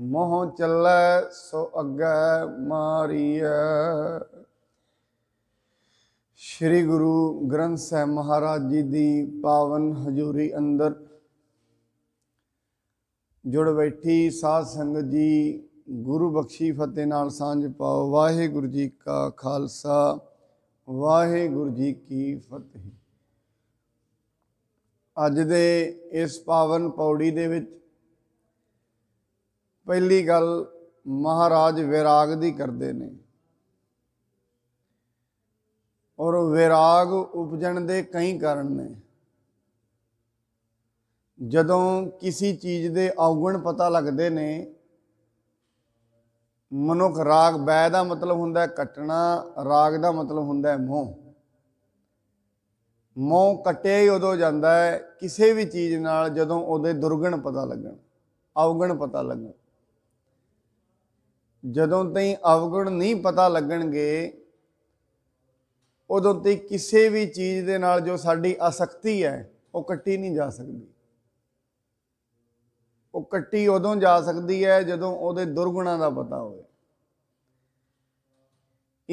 ਮੋਹ ਚੱਲੈ ਸੋ ਅੱਗੇ ਮਾਰੀਐ ਸ੍ਰੀ ਗੁਰੂ ਗ੍ਰੰਥ ਸਾਹਿਬ ਮਹਾਰਾਜ ਜੀ ਦੀ ਪਾਵਨ ਹਜ਼ੂਰੀ ਅੰਦਰ ਜੁੜ ਬੈਠੀ ਸਾਧ ਸੰਗਤ ਜੀ ਗੁਰੂ ਬਖਸ਼ੀ ਫਤਿਹ ਨਾਲ ਸਾਂਝ ਪਾਓ ਵਾਹਿਗੁਰੂ ਜੀ ਕਾ ਖਾਲਸਾ ਵਾਹਿਗੁਰੂ ਜੀ ਕੀ ਫਤਿਹ ਅੱਜ ਦੇ ਇਸ ਪਾਵਨ ਪੌੜੀ ਦੇ ਵਿੱਚ ਪਹਿਲੀ ਗੱਲ ਮਹਾਰਾਜ ਵਿਰਾਗ ਦੀ ਕਰਦੇ ਨੇ ਔਰ ਵਿਰਾਗ ਉਪਜਣ ਦੇ ਕਈ ਕਾਰਨ ਨੇ ਜਦੋਂ ਕਿਸੇ ਚੀਜ਼ ਦੇ ਔਗਣ ਪਤਾ ਲੱਗਦੇ ਨੇ ਮਨੁੱਖ ਰਾਗ ਬੈ ਦਾ ਮਤਲਬ ਹੁੰਦਾ ਕੱਟਣਾ ਰਾਗ ਦਾ ਮਤਲਬ ਹੁੰਦਾ ਮੋਹ ਮੋਹ ਕੱਟਿਆ ਹੀ ਉਦੋਂ ਜਾਂਦਾ ਹੈ ਕਿਸੇ ਵੀ ਚੀਜ਼ ਨਾਲ ਜਦੋਂ ਉਹਦੇ ਦੁਰਗਣ ਪਤਾ ਲੱਗਣ ਔਗਣ ਪਤਾ ਲੱਗਣ ਜਦੋਂ ਤਈ ਅਵਗੁਣ ਨਹੀਂ ਪਤਾ ਲੱਗਣਗੇ ਉਦੋਂ ਤੇ ਕਿਸੇ ਵੀ ਚੀਜ਼ ਦੇ ਨਾਲ ਜੋ ਸਾਡੀ ਅਸਕਤੀ ਹੈ ਉਹ ਕੱਟੀ ਨਹੀਂ ਜਾ ਸਕਦੀ ਉਹ ਕੱਟੀ ਉਦੋਂ ਜਾ ਸਕਦੀ ਹੈ ਜਦੋਂ ਉਹਦੇ ਦੁਰਗੁਣਾਂ ਦਾ ਪਤਾ ਹੋਵੇ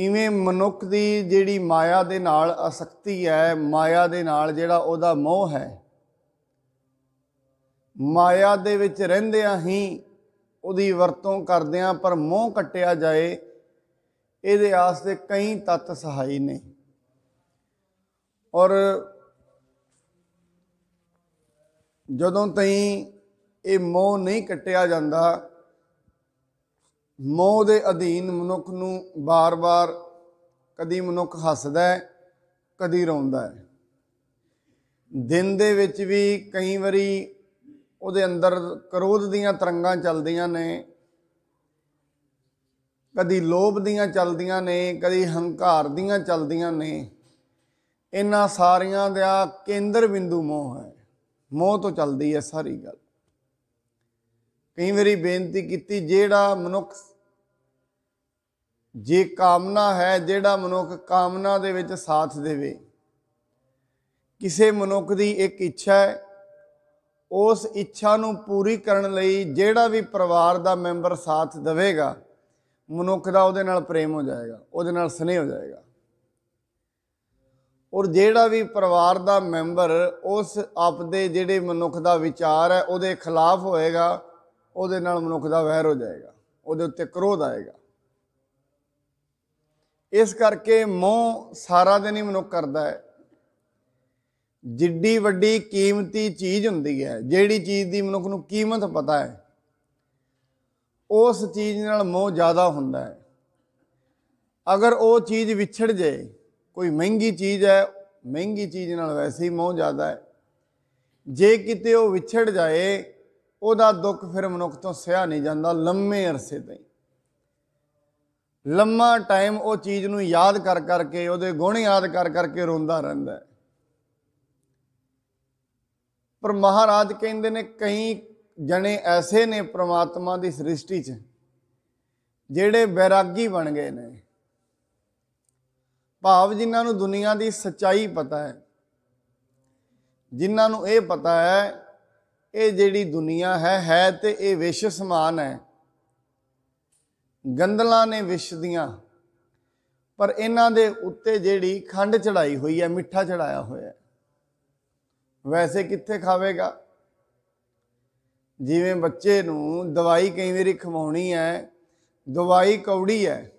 ਇਵੇਂ ਮਨੁੱਖ ਦੀ ਜਿਹੜੀ ਮਾਇਆ ਦੇ ਨਾਲ ਅਸਕਤੀ ਹੈ ਮਾਇਆ ਦੇ ਨਾਲ ਜਿਹੜਾ ਉਹਦਾ ਮੋਹ ਹੈ ਮਾਇਆ ਦੇ ਵਿੱਚ ਰਹਿੰਦਿਆਂ ਹੀ ਉਹਦੀ ਵਰਤੋਂ ਕਰਦਿਆਂ ਪਰ ਮੋਹ ਕੱਟਿਆ ਜਾਏ ਇਹਦੇ ਆਸਤੇ ਕਈ ਤਤ ਸਹਾਈ ਨੇ ਔਰ ਜਦੋਂ ਤਈ ਇਹ ਮੋਹ ਨਹੀਂ ਕੱਟਿਆ ਜਾਂਦਾ ਮੋਹ ਦੇ ਅਧੀਨ ਮਨੁੱਖ ਨੂੰ ਬਾਰ-ਬਾਰ ਕਦੀ ਮਨੁੱਖ ਹੱਸਦਾ ਹੈ ਕਦੀ ਰੋਂਦਾ ਹੈ ਦਿਨ ਦੇ ਵਿੱਚ ਵੀ ਕਈ ਵਾਰੀ ਉਹਦੇ ਅੰਦਰ ਕਰੋਧ ਦੀਆਂ ਤਰੰਗਾਂ ਚੱਲਦੀਆਂ ਨੇ ਕਦੀ ਲੋਭ ਦੀਆਂ ਚੱਲਦੀਆਂ ਨੇ ਕਦੀ ਹੰਕਾਰ ਦੀਆਂ ਚੱਲਦੀਆਂ ਨੇ ਇਹਨਾਂ ਸਾਰੀਆਂ ਦਾ ਕੇਂਦਰ ਬਿੰਦੂ ਮੋਹ ਹੈ ਮੋਹ ਤੋਂ ਚੱਲਦੀ ਹੈ ਸਾਰੀ ਗੱਲ ਕਈ ਵਾਰੀ ਬੇਨਤੀ ਕੀਤੀ ਜਿਹੜਾ ਮਨੁੱਖ ਜੇ ਕਾਮਨਾ ਹੈ ਜਿਹੜਾ ਮਨੁੱਖ ਕਾਮਨਾ ਦੇ ਵਿੱਚ ਸਾਥ ਦੇਵੇ ਕਿਸੇ ਮਨੁੱਖ ਦੀ ਇੱਕ ਇੱਛਾ ਹੈ ਉਸ ਇੱਛਾ ਨੂੰ ਪੂਰੀ ਕਰਨ ਲਈ ਜਿਹੜਾ ਵੀ ਪਰਿਵਾਰ ਦਾ ਮੈਂਬਰ ਸਾਥ ਦੇਵੇਗਾ ਮਨੁੱਖ ਦਾ ਉਹਦੇ ਨਾਲ ਪ੍ਰੇਮ ਹੋ ਜਾਏਗਾ ਉਹਦੇ ਨਾਲ ਸਨੇਹ ਹੋ ਜਾਏਗਾ ਔਰ ਜਿਹੜਾ ਵੀ ਪਰਿਵਾਰ ਦਾ ਮੈਂਬਰ ਉਸ ਆਪਦੇ ਜਿਹੜੇ ਮਨੁੱਖ ਦਾ ਵਿਚਾਰ ਹੈ ਉਹਦੇ ਖਿਲਾਫ ਹੋਏਗਾ ਉਹਦੇ ਨਾਲ ਮਨੁੱਖ ਦਾ ਵੈਰ ਹੋ ਜਾਏਗਾ ਉਹਦੇ ਉੱਤੇ ਕ੍ਰੋਧ ਆਏਗਾ ਇਸ ਕਰਕੇ ਮੋਹ ਸਾਰਾ ਦਿਨ ਹੀ ਮਨੁੱਖ ਕਰਦਾ ਹੈ ਜਿੱਡੀ ਵੱਡੀ ਕੀਮਤੀ ਚੀਜ਼ ਹੁੰਦੀ ਹੈ ਜਿਹੜੀ ਚੀਜ਼ ਦੀ ਮਨੁੱਖ ਨੂੰ ਕੀਮਤ ਪਤਾ ਹੈ ਉਸ ਚੀਜ਼ ਨਾਲ ਮੋਹ ਜ਼ਿਆਦਾ ਹੁੰਦਾ ਹੈ ਅਗਰ ਉਹ ਚੀਜ਼ ਵਿਛੜ ਜਾਏ ਕੋਈ ਮਹਿੰਗੀ ਚੀਜ਼ ਹੈ ਮਹਿੰਗੀ ਚੀਜ਼ ਨਾਲ ਵੈਸੇ ਹੀ ਮੋਹ ਜ਼ਿਆਦਾ ਹੈ ਜੇ ਕਿਤੇ ਉਹ ਵਿਛੜ ਜਾਏ ਉਹਦਾ ਦੁੱਖ ਫਿਰ ਮਨੁੱਖ ਤੋਂ ਸਿਆ ਨਹੀਂ ਜਾਂਦਾ ਲੰਮੇ ਅਰਸੇ ਤਾਈਂ ਲੰਮਾ ਟਾਈਮ ਉਹ ਚੀਜ਼ ਨੂੰ ਯਾਦ ਕਰ ਕਰਕੇ ਉਹਦੇ ਗੁਣ ਯਾਦ ਕਰ ਕਰਕੇ ਰੋਂਦਾ ਰਹਿੰਦਾ ਹੈ ਪਰ ਮਹਾਰਾਜ ਕਹਿੰਦੇ ਨੇ ਕਈ ਜਣੇ ਐਸੇ ਨੇ ਪ੍ਰਮਾਤਮਾ ਦੀ ਸ੍ਰਿਸ਼ਟੀ 'ਚ ਜਿਹੜੇ ਬੈਰਾਗੀ ਬਣ ਗਏ ਨੇ ਭਾਵ ਜਿਨ੍ਹਾਂ ਨੂੰ ਦੁਨੀਆ ਦੀ ਸਚਾਈ ਪਤਾ ਹੈ ਜਿਨ੍ਹਾਂ ਨੂੰ ਇਹ ਪਤਾ ਹੈ ਇਹ ਜਿਹੜੀ ਦੁਨੀਆ ਹੈ ਹੈ ਤੇ ਇਹ ਵਿਸ਼ ਸਮਾਨ ਹੈ ਗੰਦਲਾਂ ਨੇ ਵਿਸ਼ ਦੀਆਂ ਪਰ ਇਹਨਾਂ ਦੇ ਉੱਤੇ ਜਿਹੜੀ ਖੰਡ ਚੜਾਈ ਹੋਈ ਹੈ ਮਿੱਠਾ ਚੜਾਇਆ ਹੋਇਆ ਹੈ ਵੈਸੇ ਕਿੱਥੇ ਖਾਵੇਗਾ ਜਿਵੇਂ ਬੱਚੇ ਨੂੰ ਦਵਾਈ ਕਈ ਵਾਰੀ ਖਵਾਉਣੀ ਹੈ ਦਵਾਈ ਕੌੜੀ ਹੈ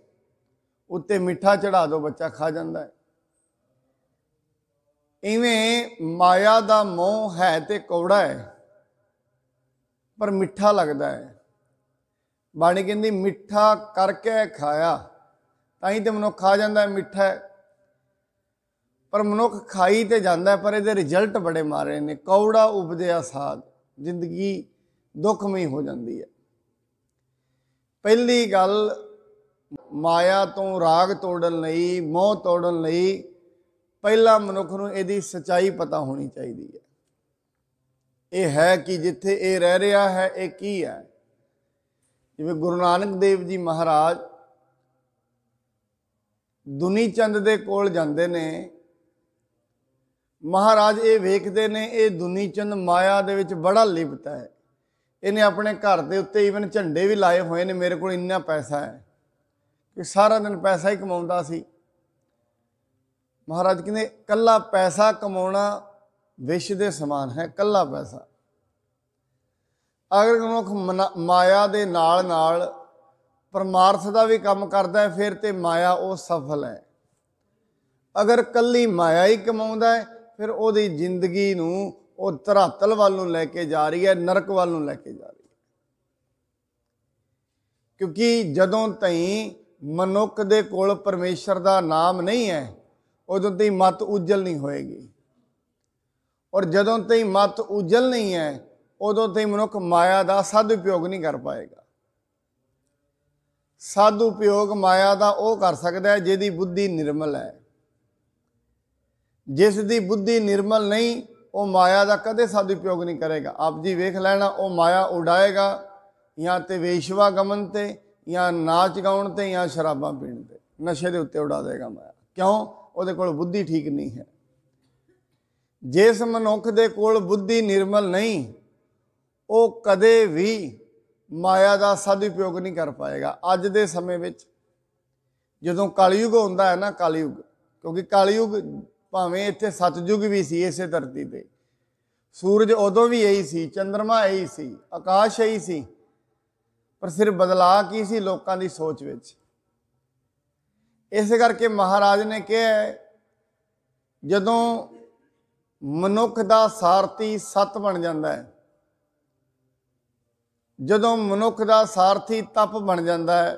ਉੱਤੇ ਮਿੱਠਾ ਚੜਾ ਦਿਓ ਬੱਚਾ ਖਾ ਜਾਂਦਾ ਹੈ ਇਵੇਂ ਮਾਇਆ ਦਾ ਮੋਹ ਹੈ ਤੇ ਕੌੜਾ ਹੈ ਪਰ ਮਿੱਠਾ ਲੱਗਦਾ ਹੈ ਬਾਣੀ ਕਹਿੰਦੀ ਮਿੱਠਾ ਕਰਕੇ ਖਾਇਆ ਤਾਂ ਹੀ ਤੇ ਮਨੁੱਖ ਖਾ ਜਾਂਦਾ ਮਿੱਠਾ ਹੈ ਪਰ ਮਨੁੱਖ ਖਾਈ ਤੇ ਜਾਂਦਾ ਪਰ ਇਹਦੇ ਰਿਜ਼ਲਟ ਬੜੇ ਮਾਰੇ ਨੇ ਕੌੜਾ ਉਪਦਿਆ ਸਾਧ ਜ਼ਿੰਦਗੀ ਦੁੱਖਮਈ ਹੋ ਜਾਂਦੀ ਹੈ ਪਹਿਲੀ ਗੱਲ ਮਾਇਆ ਤੋਂ ਰਾਗ ਤੋੜਨ ਲਈ ਮੋਹ ਤੋੜਨ ਲਈ ਪਹਿਲਾ ਮਨੁੱਖ ਨੂੰ ਇਹਦੀ ਸਚਾਈ ਪਤਾ ਹੋਣੀ ਚਾਹੀਦੀ ਹੈ ਇਹ ਹੈ ਕਿ ਜਿੱਥੇ ਇਹ ਰਹਿ ਰਿਹਾ ਹੈ ਇਹ ਕੀ ਹੈ ਜਿਵੇਂ ਗੁਰੂ ਨਾਨਕ ਦੇਵ ਜੀ ਮਹਾਰਾਜ ਦੁਨੀ ਚੰਦ ਦੇ ਕੋਲ ਜਾਂਦੇ ਨੇ ਮਹਾਰਾਜ ਇਹ ਵੇਖਦੇ ਨੇ ਇਹ ਦੁਨੀ ਚੰਦ ਮਾਇਆ ਦੇ ਵਿੱਚ ਬੜਾ ਲਿਪਤ ਹੈ ਇਹਨੇ ਆਪਣੇ ਘਰ ਦੇ ਉੱਤੇ ਈਵਨ ਝੰਡੇ ਵੀ ਲਾਏ ਹੋਏ ਨੇ ਮੇਰੇ ਕੋਲ ਇੰਨਾ ਪੈਸਾ ਹੈ ਕਿ ਸਾਰਾ ਦਿਨ ਪੈਸਾ ਹੀ ਕਮਾਉਂਦਾ ਸੀ ਮਹਾਰਾਜ ਕਹਿੰਦੇ ਕੱਲਾ ਪੈਸਾ ਕਮਾਉਣਾ ਵਿਸ਼ ਦੇ ਸਮਾਨ ਹੈ ਕੱਲਾ ਪੈਸਾ ਅਗਰ ਮਨੁੱਖ ਮਾਇਆ ਦੇ ਨਾਲ ਨਾਲ ਪਰਮਾਰਥ ਦਾ ਵੀ ਕੰਮ ਕਰਦਾ ਹੈ ਫਿਰ ਤੇ ਮਾਇਆ ਉਹ ਸਫਲ ਹੈ ਅਗਰ ਕੱਲੀ ਮਾਇਆ ਹੀ ਕਮਾਉਂਦਾ ਹੈ ਫਿਰ ਉਹਦੀ ਜ਼ਿੰਦਗੀ ਨੂੰ ਉਹ ਧਰਾਤਲ ਵੱਲ ਨੂੰ ਲੈ ਕੇ ਜਾ ਰਹੀ ਹੈ ਨਰਕ ਵੱਲ ਨੂੰ ਲੈ ਕੇ ਜਾ ਰਹੀ ਹੈ ਕਿਉਂਕਿ ਜਦੋਂ ਤਈ ਮਨੁੱਖ ਦੇ ਕੋਲ ਪਰਮੇਸ਼ਰ ਦਾ ਨਾਮ ਨਹੀਂ ਹੈ ਉਦੋਂ ਤਈ ਮਤ ਉਜਲ ਨਹੀਂ ਹੋਏਗੀ ਔਰ ਜਦੋਂ ਤਈ ਮਤ ਉਜਲ ਨਹੀਂ ਹੈ ਉਦੋਂ ਤਈ ਮਨੁੱਖ ਮਾਇਆ ਦਾ ਸਦ ਉਪਯੋਗ ਨਹੀਂ ਕਰ ਪਾਏਗਾ ਸਾਧੂ ਉਪਯੋਗ ਮਾਇਆ ਦਾ ਉਹ ਕਰ ਸਕਦਾ ਹੈ ਜਿਹਦੀ ਬੁੱਧੀ ਨਿਰਮਲ ਹੈ ਜਿਸ ਦੀ ਬੁੱਧੀ ਨਿਰਮਲ ਨਹੀਂ ਉਹ ਮਾਇਆ ਦਾ ਕਦੇ ਸਾਧੂ ਪ੍ਰਯੋਗ ਨਹੀਂ ਕਰੇਗਾ ਆਪ ਜੀ ਵੇਖ ਲੈਣਾ ਉਹ ਮਾਇਆ ਉਡਾਏਗਾ ਜਾਂ ਤੇ ਵੇਸ਼ਵਾ ਗਮਨ ਤੇ ਜਾਂ ਨਾਚ ਗਾਉਣ ਤੇ ਜਾਂ ਸ਼ਰਾਬਾਂ ਪੀਣ ਤੇ ਨਸ਼ੇ ਦੇ ਉੱਤੇ ਉਡਾ ਦੇਗਾ ਮਾਇਆ ਕਿਉਂ ਉਹਦੇ ਕੋਲ ਬੁੱਧੀ ਠੀਕ ਨਹੀਂ ਹੈ ਜਿਸ ਮਨੁੱਖ ਦੇ ਕੋਲ ਬੁੱਧੀ ਨਿਰਮਲ ਨਹੀਂ ਉਹ ਕਦੇ ਵੀ ਮਾਇਆ ਦਾ ਸਦਉਪਯੋਗ ਨਹੀਂ ਕਰ ਪਾਏਗਾ ਅੱਜ ਦੇ ਸਮੇਂ ਵਿੱਚ ਜਦੋਂ ਕਾਲਯੁਗ ਹੁੰਦਾ ਹੈ ਨਾ ਕਾਲਯੁਗ ਕਿਉਂਕਿ ਕਾਲਯੁਗ ਭਾਵੇਂ ਇੱਥੇ ਸਤਜੁਗ ਵੀ ਸੀ ਇਸੇ ਧਰਤੀ ਤੇ ਸੂਰਜ ਉਦੋਂ ਵੀ ਇਹੀ ਸੀ ਚੰ드ਰਮਾ ਇਹੀ ਸੀ ਆਕਾਸ਼ ਇਹੀ ਸੀ ਪਰ ਸਿਰਫ ਬਦਲਾ ਕੀ ਸੀ ਲੋਕਾਂ ਦੀ ਸੋਚ ਵਿੱਚ ਇਸੇ ਕਰਕੇ ਮਹਾਰਾਜ ਨੇ ਕਿਹਾ ਜਦੋਂ ਮਨੁੱਖ ਦਾ ਸਾਰਥੀ ਸਤ ਬਣ ਜਾਂਦਾ ਹੈ ਜਦੋਂ ਮਨੁੱਖ ਦਾ ਸਾਰਥੀ ਤਪ ਬਣ ਜਾਂਦਾ ਹੈ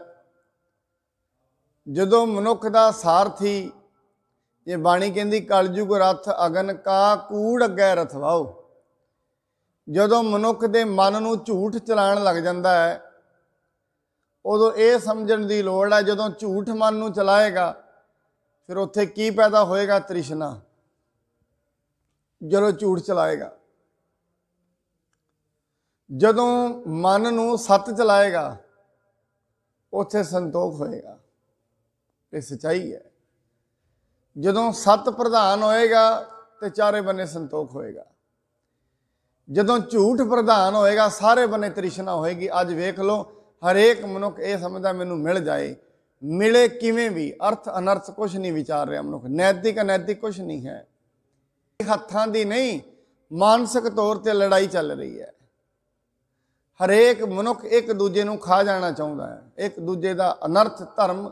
ਜਦੋਂ ਮਨੁੱਖ ਦਾ ਸਾਰਥੀ ਇਹ ਬਾਣੀ ਕਹਿੰਦੀ ਕਲਯੁਗ ਰਥ ਅਗਨ ਕਾ ਕੂੜ ਅੱਗੇ ਰਥਵਾਓ ਜਦੋਂ ਮਨੁੱਖ ਦੇ ਮਨ ਨੂੰ ਝੂਠ ਚਲਾਣ ਲੱਗ ਜਾਂਦਾ ਹੈ ਉਦੋਂ ਇਹ ਸਮਝਣ ਦੀ ਲੋੜ ਹੈ ਜਦੋਂ ਝੂਠ ਮਨ ਨੂੰ ਚਲਾਏਗਾ ਫਿਰ ਉੱਥੇ ਕੀ ਪੈਦਾ ਹੋਏਗਾ ਤ੍ਰਿਸ਼ਨਾ ਜਦੋਂ ਝੂਠ ਚਲਾਏਗਾ ਜਦੋਂ ਮਨ ਨੂੰ ਸੱਤ ਚਲਾਏਗਾ ਉੱਥੇ ਸੰਤੋਖ ਹੋਏਗਾ ਇਹ ਸਚਾਈ ਹੈ ਜਦੋਂ ਸਤ ਪ੍ਰਧਾਨ ਹੋਏਗਾ ਤੇ ਚਾਰੇ ਬੰਨੇ ਸੰਤੋਖ ਹੋਏਗਾ ਜਦੋਂ ਝੂਠ ਪ੍ਰਧਾਨ ਹੋਏਗਾ ਸਾਰੇ ਬੰਨੇ ਤ੍ਰਿਸ਼ਨਾ ਹੋਏਗੀ ਅੱਜ ਵੇਖ ਲਓ ਹਰੇਕ ਮਨੁੱਖ ਇਹ ਸਮਝਦਾ ਮੈਨੂੰ ਮਿਲ ਜਾਏ ਮਿਲੇ ਕਿਵੇਂ ਵੀ ਅਰਥ ਅਨਰਥ ਕੁਝ ਨਹੀਂ ਵਿਚਾਰ ਰਿਹਾ ਮਨੁੱਖ ਨੈਤਿਕ ਅਨੈਤਿਕ ਕੁਝ ਨਹੀਂ ਹੈ ਹੱਥਾਂ ਦੀ ਨਹੀਂ ਮਾਨਸਿਕ ਤੌਰ ਤੇ ਲੜਾਈ ਚੱਲ ਰਹੀ ਹੈ ਹਰੇਕ ਮਨੁੱਖ ਇੱਕ ਦੂਜੇ ਨੂੰ ਖਾ ਜਾਣਾ ਚਾਹੁੰਦਾ ਹੈ ਇੱਕ ਦੂਜੇ ਦਾ ਅਨਰਥ ਧਰਮ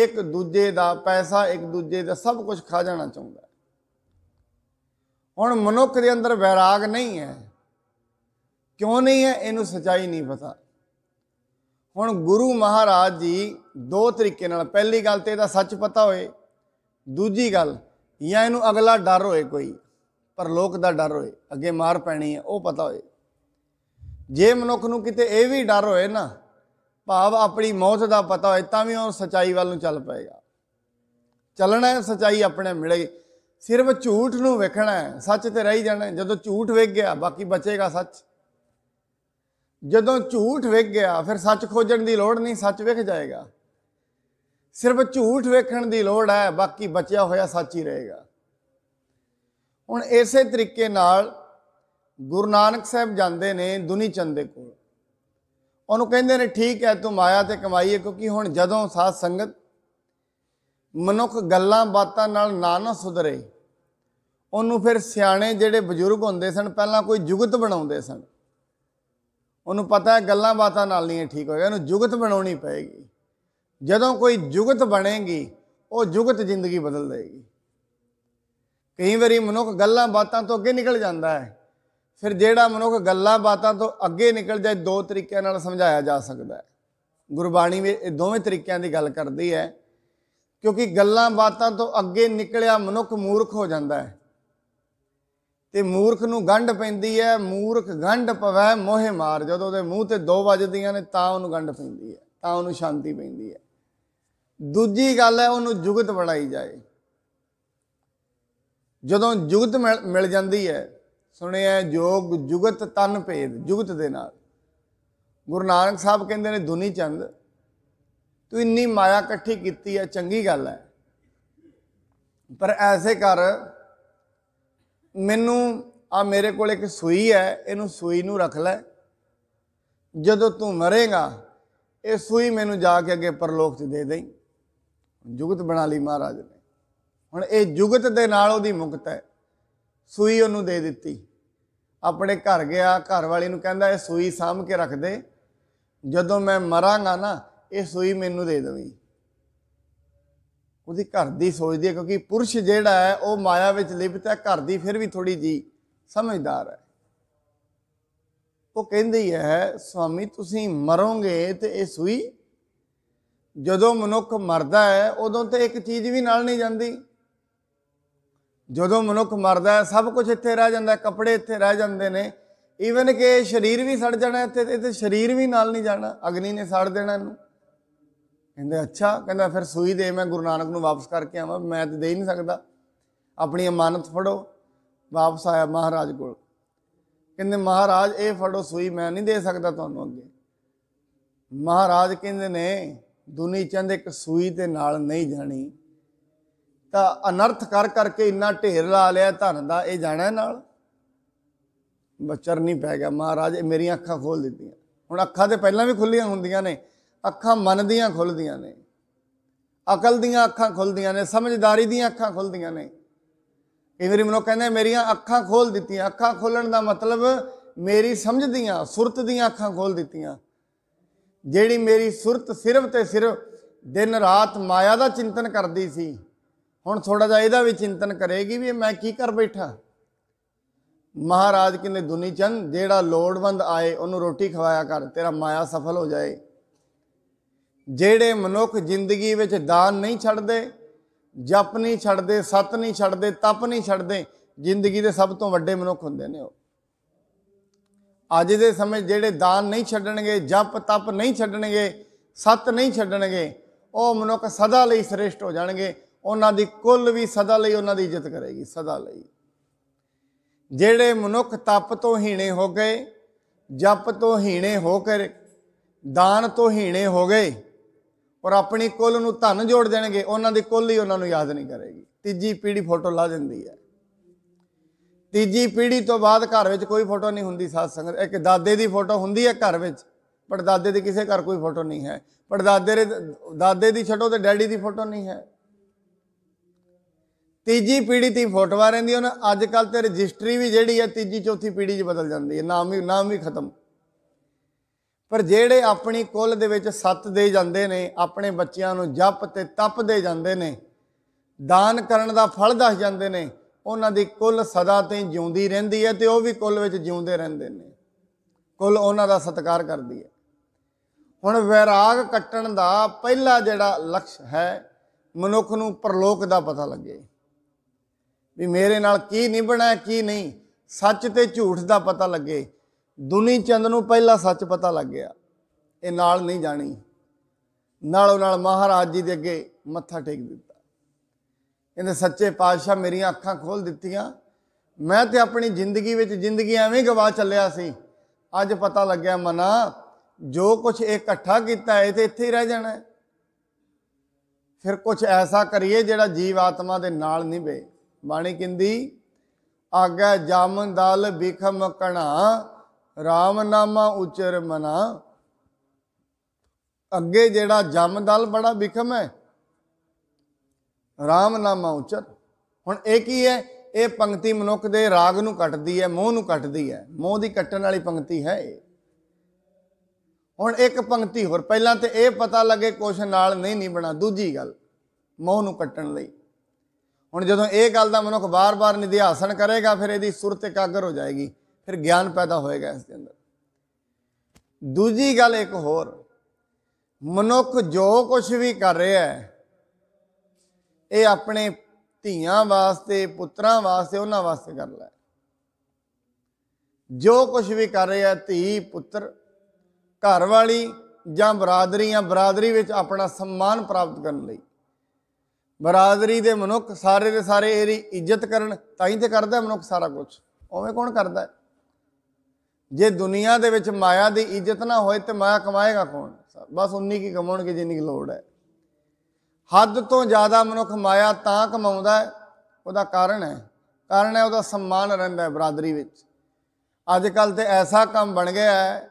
ਇੱਕ ਦੂਜੇ ਦਾ ਪੈਸਾ ਇੱਕ ਦੂਜੇ ਦਾ ਸਭ ਕੁਝ ਖਾ ਜਾਣਾ ਚਾਹੁੰਦਾ ਹੁਣ ਮਨੁੱਖ ਦੇ ਅੰਦਰ ਵਿਰਾਗ ਨਹੀਂ ਹੈ ਕਿਉਂ ਨਹੀਂ ਹੈ ਇਹਨੂੰ ਸਚਾਈ ਨਹੀਂ ਪਤਾ ਹੁਣ ਗੁਰੂ ਮਹਾਰਾਜ ਜੀ ਦੋ ਤਰੀਕੇ ਨਾਲ ਪਹਿਲੀ ਗੱਲ ਤੇ ਇਹਦਾ ਸੱਚ ਪਤਾ ਹੋਏ ਦੂਜੀ ਗੱਲ ਜਾਂ ਇਹਨੂੰ ਅਗਲਾ ਡਰ ਹੋਏ ਕੋਈ ਲੋਕ ਦਾ ਡਰ ਹੋਏ ਅੱਗੇ ਮਾਰ ਪੈਣੀ ਹੈ ਉਹ ਪਤਾ ਹੋਏ ਜੇ ਮਨੁੱਖ ਨੂੰ ਕਿਤੇ ਇਹ ਵੀ ਡਰ ਹੋਏ ਨਾ ਭਾਵ ਆਪਣੀ ਮੌਤ ਦਾ ਪਤਾ ਹੋਏ ਤਾਂ ਵੀ ਉਹ ਸਚਾਈ ਵੱਲ ਨੂੰ ਚੱਲ ਪਏਗਾ ਚੱਲਣਾ ਹੈ ਸਚਾਈ ਆਪਣੇ ਮਿਲੇ ਸਿਰਫ ਝੂਠ ਨੂੰ ਵੇਖਣਾ ਹੈ ਸੱਚ ਤੇ ਰਹੀ ਜਾਣਾ ਜਦੋਂ ਝੂਠ ਵੇਖ ਗਿਆ ਬਾਕੀ ਬਚੇਗਾ ਸੱਚ ਜਦੋਂ ਝੂਠ ਵੇਖ ਗਿਆ ਫਿਰ ਸੱਚ ਖੋਜਣ ਦੀ ਲੋੜ ਨਹੀਂ ਸੱਚ ਵੇਖ ਜਾਏਗਾ ਸਿਰਫ ਝੂਠ ਵੇਖਣ ਦੀ ਲੋੜ ਹੈ ਬਾਕੀ ਬਚਿਆ ਹੋਇਆ ਸੱਚ ਹੀ ਰਹੇਗਾ ਹੁਣ ਇਸੇ ਤਰੀਕੇ ਨਾਲ ਗੁਰੂ ਨਾਨਕ ਸਾਹਿਬ ਜਾਂਦੇ ਨੇ ਦੁਨੀ ਚੰਦ ਦੇ ਕੋਲ ਉਹਨੂੰ ਕਹਿੰਦੇ ਨੇ ਠੀਕ ਹੈ ਤੂੰ ਮਾਇਆ ਤੇ ਕਮਾਈਏ ਕਿਉਂਕਿ ਹੁਣ ਜਦੋਂ ਸਾਧ ਸੰਗਤ ਮਨੁੱਖ ਗੱਲਾਂ ਬਾਤਾਂ ਨਾਲ ਨਾ ਨਾ ਸੁਧਰੇ ਉਹਨੂੰ ਫਿਰ ਸਿਆਣੇ ਜਿਹੜੇ ਬਜ਼ੁਰਗ ਹੁੰਦੇ ਸਨ ਪਹਿਲਾਂ ਕੋਈ ਜੁਗਤ ਬਣਾਉਂਦੇ ਸਨ ਉਹਨੂੰ ਪਤਾ ਹੈ ਗੱਲਾਂ ਬਾਤਾਂ ਨਾਲ ਨਹੀਂ ਠੀਕ ਹੋਏਗਾ ਇਹਨੂੰ ਜੁਗਤ ਬਣਾਉਣੀ ਪਏਗੀ ਜਦੋਂ ਕੋਈ ਜੁਗਤ ਬਣੇਗੀ ਉਹ ਜੁਗਤ ਜ਼ਿੰਦਗੀ ਬਦਲ ਦੇਗੀ ਕਈ ਵਾਰੀ ਮਨੁੱਖ ਗੱਲਾਂ ਬਾਤਾਂ ਤੋਂ ਅੱਗੇ ਨਿਕਲ ਜਾਂਦਾ ਹੈ ਫਿਰ ਜਿਹੜਾ ਮਨੁੱਖ ਗੱਲਾਂ ਬਾਤਾਂ ਤੋਂ ਅੱਗੇ ਨਿਕਲ ਜਾਏ ਦੋ ਤਰੀਕਿਆਂ ਨਾਲ ਸਮਝਾਇਆ ਜਾ ਸਕਦਾ ਹੈ ਗੁਰਬਾਣੀ ਵਿੱਚ ਇਹ ਦੋਵੇਂ ਤਰੀਕਿਆਂ ਦੀ ਗੱਲ ਕਰਦੀ ਹੈ ਕਿਉਂਕਿ ਗੱਲਾਂ ਬਾਤਾਂ ਤੋਂ ਅੱਗੇ ਨਿਕਲਿਆ ਮਨੁੱਖ ਮੂਰਖ ਹੋ ਜਾਂਦਾ ਹੈ ਤੇ ਮੂਰਖ ਨੂੰ ਗੰਢ ਪੈਂਦੀ ਹੈ ਮੂਰਖ ਗੰਢ ਪਵੈ ਮੋਹੇ ਮਾਰ ਜਦੋਂ ਉਹਦੇ ਮੂੰਹ ਤੇ ਦੋ ਵੱਜਦੀਆਂ ਨੇ ਤਾਂ ਉਹਨੂੰ ਗੰਢ ਪੈਂਦੀ ਹੈ ਤਾਂ ਉਹਨੂੰ ਸ਼ਾਂਤੀ ਪੈਂਦੀ ਹੈ ਦੂਜੀ ਗੱਲ ਹੈ ਉਹਨੂੰ ਜੁਗਤ ਬਣਾਈ ਜਾਏ ਜਦੋਂ ਜੁਗਤ ਮਿਲ ਜਾਂਦੀ ਹੈ ਸੁਣਿਆ ਜੋਗ ਜੁਗਤ ਤਨ ਭੇਦ ਜੁਗਤ ਦੇ ਨਾਲ ਗੁਰੂ ਨਾਨਕ ਸਾਹਿਬ ਕਹਿੰਦੇ ਨੇ ਦੁਨੀ ਚੰਦ ਤੂੰ ਇੰਨੀ ਮਾਇਆ ਇਕੱਠੀ ਕੀਤੀ ਆ ਚੰਗੀ ਗੱਲ ਹੈ ਪਰ ਐਸੇ ਕਰ ਮੈਨੂੰ ਆ ਮੇਰੇ ਕੋਲ ਇੱਕ ਸੂਈ ਹੈ ਇਹਨੂੰ ਸੂਈ ਨੂੰ ਰੱਖ ਲੈ ਜਦੋਂ ਤੂੰ ਮਰੇਗਾ ਇਹ ਸੂਈ ਮੈਨੂੰ ਜਾ ਕੇ ਅੱਗੇ ਪਰਲੋਕ 'ਚ ਦੇ ਦੇਈ ਜੁਗਤ ਬਣਾ ਲਈ ਮਹਾਰਾਜ ਨੇ ਹੁਣ ਇਹ ਜੁਗਤ ਦੇ ਨਾਲ ਉਹਦੀ ਮੁਕਤ ਹੈ ਸੂਈ ਉਹਨੂੰ ਦੇ ਦਿੱਤੀ ਆਪਣੇ ਘਰ ਗਿਆ ਘਰ ਵਾਲੀ ਨੂੰ ਕਹਿੰਦਾ ਇਹ ਸੂਈ ਸਾਂਭ ਕੇ ਰੱਖ ਦੇ ਜਦੋਂ ਮੈਂ ਮਰਾਂਗਾ ਨਾ ਇਹ ਸੂਈ ਮੈਨੂੰ ਦੇ ਦੇਵੀਂ ਉਹਦੀ ਘਰ ਦੀ ਸੋਚਦੀ ਹੈ ਕਿਉਂਕਿ ਪੁਰਸ਼ ਜਿਹੜਾ ਹੈ ਉਹ ਮਾਇਆ ਵਿੱਚ ਲਿਪਤ ਹੈ ਘਰ ਦੀ ਫਿਰ ਵੀ ਥੋੜੀ ਜੀ ਸਮਝਦਾਰ ਹੈ ਉਹ ਕਹਿੰਦੀ ਹੈ ਸਵਾਮੀ ਤੁਸੀਂ ਮਰੋਗੇ ਤੇ ਇਹ ਸੂਈ ਜਦੋਂ ਮਨੁੱਖ ਮਰਦਾ ਹੈ ਉਦੋਂ ਤੇ ਇੱਕ ਚੀਜ਼ ਵੀ ਨਾਲ ਨਹੀਂ ਜਾਂਦੀ ਜਦੋਂ ਮਨੁੱਖ ਮਰਦਾ ਹੈ ਸਭ ਕੁਝ ਇੱਥੇ ਰਹਿ ਜਾਂਦਾ ਕੱਪੜੇ ਇੱਥੇ ਰਹਿ ਜਾਂਦੇ ਨੇ ਈਵਨ ਕਿ ਸਰੀਰ ਵੀ ਸੜ ਜਾਣਾ ਇੱਥੇ ਤੇ ਸਰੀਰ ਵੀ ਨਾਲ ਨਹੀਂ ਜਾਣਾ ਅਗਨੀ ਨੇ ਸੜ ਦੇਣਾ ਇਹਨੂੰ ਕਹਿੰਦੇ ਅੱਛਾ ਕਹਿੰਦਾ ਫਿਰ ਸੂਈ ਦੇ ਮੈਂ ਗੁਰੂ ਨਾਨਕ ਨੂੰ ਵਾਪਸ ਕਰਕੇ ਆਵਾਂ ਮੈਂ ਤੇ ਦੇ ਹੀ ਨਹੀਂ ਸਕਦਾ ਆਪਣੀ ਅਮਾਨਤ ਫੜੋ ਵਾਪਸ ਆਇਆ ਮਹਾਰਾਜ ਕੋਲ ਕਹਿੰਦੇ ਮਹਾਰਾਜ ਇਹ ਫੜੋ ਸੂਈ ਮੈਂ ਨਹੀਂ ਦੇ ਸਕਦਾ ਤੁਹਾਨੂੰ ਅੱਗੇ ਮਹਾਰਾਜ ਕਹਿੰਦੇ ਨੇ ਦੁਨੀ ਚੰਦ ਇੱਕ ਸੂਈ ਦੇ ਨਾਲ ਨਹੀਂ ਜਾਣੀ ਤਾਂ ਅਨਰਥ ਕਰ ਕਰਕੇ ਇੰਨਾ ਢੇਰ ਲਾ ਲਿਆ ਧਨ ਦਾ ਇਹ ਜਾਣਾ ਨਾਲ ਬਚਰ ਨਹੀਂ ਪੈ ਗਿਆ ਮਹਾਰਾਜ ਇਹ ਮੇਰੀਆਂ ਅੱਖਾਂ ਖੋਲ ਦਿੱਤੀਆਂ ਹੁਣ ਅੱਖਾਂ ਤੇ ਪਹਿਲਾਂ ਵੀ ਖੁੱਲੀਆਂ ਹੁੰਦੀਆਂ ਨੇ ਅੱਖਾਂ ਮਨ ਦੀਆਂ ਖੁੱਲਦੀਆਂ ਨੇ ਅਕਲ ਦੀਆਂ ਅੱਖਾਂ ਖੁੱਲਦੀਆਂ ਨੇ ਸਮਝਦਾਰੀ ਦੀਆਂ ਅੱਖਾਂ ਖੁੱਲਦੀਆਂ ਨੇ ਇਹ ਮੇਰੀ ਮਨੋ ਕਹਿੰਦੇ ਮੇਰੀਆਂ ਅੱਖਾਂ ਖੋਲ ਦਿੱਤੀਆਂ ਅੱਖਾਂ ਖੋਲਣ ਦਾ ਮਤਲਬ ਮੇਰੀ ਸਮਝ ਦੀਆਂ ਸੁਰਤ ਦੀਆਂ ਅੱਖਾਂ ਖੋਲ ਦਿੱਤੀਆਂ ਜਿਹੜੀ ਮੇਰੀ ਸੁਰਤ ਸਿਰਫ ਤੇ ਸਿਰਫ ਦਿਨ ਰਾਤ ਮਾਇਆ ਦਾ ਚਿੰਤਨ ਕਰਦੀ ਸੀ ਹੁਣ ਥੋੜਾ ਜਿਹਾ ਇਹਦਾ ਵੀ ਚਿੰਤਨ ਕਰੇਗੀ ਵੀ ਮੈਂ ਕੀ ਕਰ ਬੈਠਾ ਮਹਾਰਾਜ ਕਹਿੰਦੇ ਦੁਨੀ ਚੰਦ ਜਿਹੜਾ ਲੋੜਵੰਦ ਆਏ ਉਹਨੂੰ ਰੋਟੀ ਖਵਾਇਆ ਕਰ ਤੇਰਾ ਮਾਇਆ ਸਫਲ ਹੋ ਜਾਏ ਜਿਹੜੇ ਮਨੁੱਖ ਜ਼ਿੰਦਗੀ ਵਿੱਚ ਦਾਨ ਨਹੀਂ ਛੱਡਦੇ ਜਪ ਨਹੀਂ ਛੱਡਦੇ ਸਤ ਨਹੀਂ ਛੱਡਦੇ ਤਪ ਨਹੀਂ ਛੱਡਦੇ ਜ਼ਿੰਦਗੀ ਦੇ ਸਭ ਤੋਂ ਵੱਡੇ ਮਨੁੱਖ ਹੁੰਦੇ ਨੇ ਉਹ ਅੱਜ ਦੇ ਸਮੇਂ ਜਿਹੜੇ ਦਾਨ ਨਹੀਂ ਛੱਡਣਗੇ ਜਪ ਤਪ ਨਹੀਂ ਛੱਡਣਗੇ ਸਤ ਨਹੀਂ ਛੱਡਣਗੇ ਉਹ ਮਨੁੱਖ ਸਦਾ ਲਈ ਸ੍ਰੇਸ਼ਟ ਹੋ ਜਾਣਗੇ ਉਹਨਾਂ ਦੀ ਕੁੱਲ ਵੀ ਸਦਾ ਲਈ ਉਹਨਾਂ ਦੀ ਇੱਜ਼ਤ ਕਰੇਗੀ ਸਦਾ ਲਈ ਜਿਹੜੇ ਮਨੁੱਖ ਤਪ ਤੋਂ ਹੀਣੇ ਹੋ ਗਏ ਜਪ ਤੋਂ ਹੀਣੇ ਹੋ ਕੇ ਦਾਨ ਤੋਂ ਹੀਣੇ ਹੋ ਗਏ ਔਰ ਆਪਣੀ ਕੁੱਲ ਨੂੰ ਧਨ ਜੋੜ ਦੇਣਗੇ ਉਹਨਾਂ ਦੀ ਕੁੱਲ ਹੀ ਉਹਨਾਂ ਨੂੰ ਯਾਦ ਨਹੀਂ ਕਰੇਗੀ ਤੀਜੀ ਪੀੜ੍ਹੀ ਫੋਟੋ ਲਾ ਦਿੰਦੀ ਹੈ ਤੀਜੀ ਪੀੜ੍ਹੀ ਤੋਂ ਬਾਅਦ ਘਰ ਵਿੱਚ ਕੋਈ ਫੋਟੋ ਨਹੀਂ ਹੁੰਦੀ ਸਾਧ ਸੰਗਤ ਇੱਕ ਦਾਦੇ ਦੀ ਫੋਟੋ ਹੁੰਦੀ ਹੈ ਘਰ ਵਿੱਚ ਪਰ ਦਾਦੇ ਦੇ ਕਿਸੇ ਘਰ ਕੋਈ ਫੋਟੋ ਨਹੀਂ ਹੈ ਪਰ ਦਾਦੇ ਦੇ ਦਾਦੇ ਦੀ ਛੱਡੋ ਤੇ ਡੈਡੀ ਦੀ ਫੋਟੋ ਨਹੀਂ ਹੈ ਤੀਜੀ ਪੀੜ੍ਹੀ ਤੀ ਫੋਟੋਆਂ ਰਹਿੰਦੀਆਂ ਨੇ ਅੱਜ ਕੱਲ ਤੇ ਰਜਿਸਟਰੀ ਵੀ ਜਿਹੜੀ ਹੈ ਤੀਜੀ ਚੌਥੀ ਪੀੜ੍ਹੀ 'ਚ ਬਦਲ ਜਾਂਦੀ ਹੈ ਨਾਮ ਵੀ ਨਾਮ ਵੀ ਖਤਮ ਪਰ ਜਿਹੜੇ ਆਪਣੀ ਕੁੱਲ ਦੇ ਵਿੱਚ ਸੱਤ ਦੇ ਜਾਂਦੇ ਨੇ ਆਪਣੇ ਬੱਚਿਆਂ ਨੂੰ ਜਪ ਤੇ ਤਪ ਦੇ ਜਾਂਦੇ ਨੇ ਦਾਨ ਕਰਨ ਦਾ ਫਲ ਦੱਸ ਜਾਂਦੇ ਨੇ ਉਹਨਾਂ ਦੀ ਕੁੱਲ ਸਦਾ ਤੇ ਜਿਉਂਦੀ ਰਹਿੰਦੀ ਹੈ ਤੇ ਉਹ ਵੀ ਕੁੱਲ ਵਿੱਚ ਜਿਉਂਦੇ ਰਹਿੰਦੇ ਨੇ ਕੁੱਲ ਉਹਨਾਂ ਦਾ ਸਤਿਕਾਰ ਕਰਦੀ ਹੈ ਹੁਣ ਵਿਰਾਗ ਕੱਟਣ ਦਾ ਪਹਿਲਾ ਜਿਹੜਾ ਲਕਸ਼ ਹੈ ਮਨੁੱਖ ਨੂੰ ਪਰਲੋਕ ਦਾ ਪਤਾ ਲੱਗੇ ਵੀ ਮੇਰੇ ਨਾਲ ਕੀ ਨਿਭਣਾ ਕੀ ਨਹੀਂ ਸੱਚ ਤੇ ਝੂਠ ਦਾ ਪਤਾ ਲੱਗੇ ਦੁਨੀ ਚੰਦ ਨੂੰ ਪਹਿਲਾ ਸੱਚ ਪਤਾ ਲੱਗ ਗਿਆ ਇਹ ਨਾਲ ਨਹੀਂ ਜਾਣੀ ਨਾਲੋਂ ਨਾਲ ਮਹਾਰਾਜ ਜੀ ਦੇ ਅੱਗੇ ਮੱਥਾ ਟੇਕ ਦਿੱਤਾ ਇਹਨੇ ਸੱਚੇ ਪਾਤਸ਼ਾਹ ਮੇਰੀਆਂ ਅੱਖਾਂ ਖੋਲ ਦਿੱਤੀਆਂ ਮੈਂ ਤੇ ਆਪਣੀ ਜ਼ਿੰਦਗੀ ਵਿੱਚ ਜ਼ਿੰਦਗੀ ਐਵੇਂ ਗਵਾ ਚੱਲਿਆ ਸੀ ਅੱਜ ਪਤਾ ਲੱਗਿਆ ਮਨਾ ਜੋ ਕੁਝ ਇਕੱਠਾ ਕੀਤਾ ਹੈ ਤੇ ਇੱਥੇ ਹੀ ਰਹਿ ਜਾਣਾ ਫਿਰ ਕੁਝ ਐਸਾ ਕਰੀਏ ਜਿਹੜਾ ਜੀਵ ਆਤਮਾ ਦੇ ਨਾਲ ਨਹੀਂ ਬੇ ਬਾਣੀ ਕਿੰਦੀ ਆਗੇ ਜਮਦਲ ਵਿਖਮ ਬਿਖਮ ਕਣਾ RAM ਨਾਮਾ ਉਚਰ ਮਨਾ ਅੱਗੇ ਜਿਹੜਾ ਜਮਦਲ ਬੜਾ ਬਿਖਮ ਹੈ RAM ਨਾਮਾ ਉਚਰ ਹੁਣ ਇਹ ਕੀ ਹੈ ਇਹ ਪੰਕਤੀ ਮਨੁੱਖ ਦੇ ਰਾਗ ਨੂੰ ਕੱਟਦੀ ਹੈ ਮੋਹ ਨੂੰ ਕੱਟਦੀ ਹੈ ਮੋਹ ਦੀ ਕੱਟਣ ਵਾਲੀ ਪੰਕਤੀ ਹੈ ਇਹ ਹੁਣ ਇੱਕ ਪੰਕਤੀ ਹੋਰ ਪਹਿਲਾਂ ਤੇ ਇਹ ਪਤਾ ਲੱਗੇ ਕੁਛ ਨਾਲ ਨਹੀਂ ਨਹੀਂ ਬਣਾ ਦੂਜੀ ਗੱਲ ਮੋਹ ਨੂੰ ਕੱਟਣ ਲਈ ਹੁਣ ਜਦੋਂ ਇਹ ਗੱਲ ਦਾ ਮਨੁੱਖ ਬਾਰ-ਬਾਰ ਨਿਧਿਆਸਨ ਕਰੇਗਾ ਫਿਰ ਇਹਦੀ ਸੁਰਤ ਇਕਾਗਰ ਹੋ ਜਾਏਗੀ ਫਿਰ ਗਿਆਨ ਪੈਦਾ ਹੋਏਗਾ ਇਸ ਦੇ ਅੰਦਰ ਦੂਜੀ ਗੱਲ ਇੱਕ ਹੋਰ ਮਨੁੱਖ ਜੋ ਕੁਝ ਵੀ ਕਰ ਰਿਹਾ ਹੈ ਇਹ ਆਪਣੇ ਧੀਆਂ ਵਾਸਤੇ ਪੁੱਤਰਾਂ ਵਾਸਤੇ ਉਹਨਾਂ ਵਾਸਤੇ ਕਰ ਲੈ ਜੋ ਕੁਝ ਵੀ ਕਰ ਰਿਹਾ ਧੀ ਪੁੱਤਰ ਘਰ ਵਾਲੀ ਜਾਂ ਬਰਾਦਰੀ ਜਾਂ ਬਰਾਦਰੀ ਵਿੱਚ ਆਪਣਾ ਸਨਮਾਨ ਪ੍ਰਾਪਤ ਕਰਨ ਲਈ ਬਰਾਦਰੀ ਦੇ ਮਨੁੱਖ ਸਾਰੇ ਦੇ ਸਾਰੇ ਇਹਦੀ ਇੱਜ਼ਤ ਕਰਨ ਤਾਂ ਹੀ ਤੇ ਕਰਦਾ ਮਨੁੱਖ ਸਾਰਾ ਕੁਝ ਉਵੇਂ ਕੌਣ ਕਰਦਾ ਜੇ ਦੁਨੀਆ ਦੇ ਵਿੱਚ ਮਾਇਆ ਦੀ ਇੱਜ਼ਤ ਨਾ ਹੋਏ ਤੇ ਮਾਇਆ ਕਮਾਏਗਾ ਕੌਣ ਬਸ ਉਨੀ ਕੀ ਕਮਾਉਣਗੇ ਜਿੰਨੀ ਕੀ ਲੋੜ ਹੈ ਹੱਦ ਤੋਂ ਜ਼ਿਆਦਾ ਮਨੁੱਖ ਮਾਇਆ ਤਾਂ ਕਮਾਉਂਦਾ ਹੈ ਉਹਦਾ ਕਾਰਨ ਹੈ ਕਾਰਨ ਹੈ ਉਹਦਾ ਸਨਮਾਨ ਰਹਿੰਦਾ ਹੈ ਬਰਾਦਰੀ ਵਿੱਚ ਅੱਜ ਕੱਲ ਤੇ ਐਸਾ ਕੰਮ ਬਣ ਗਿਆ ਹੈ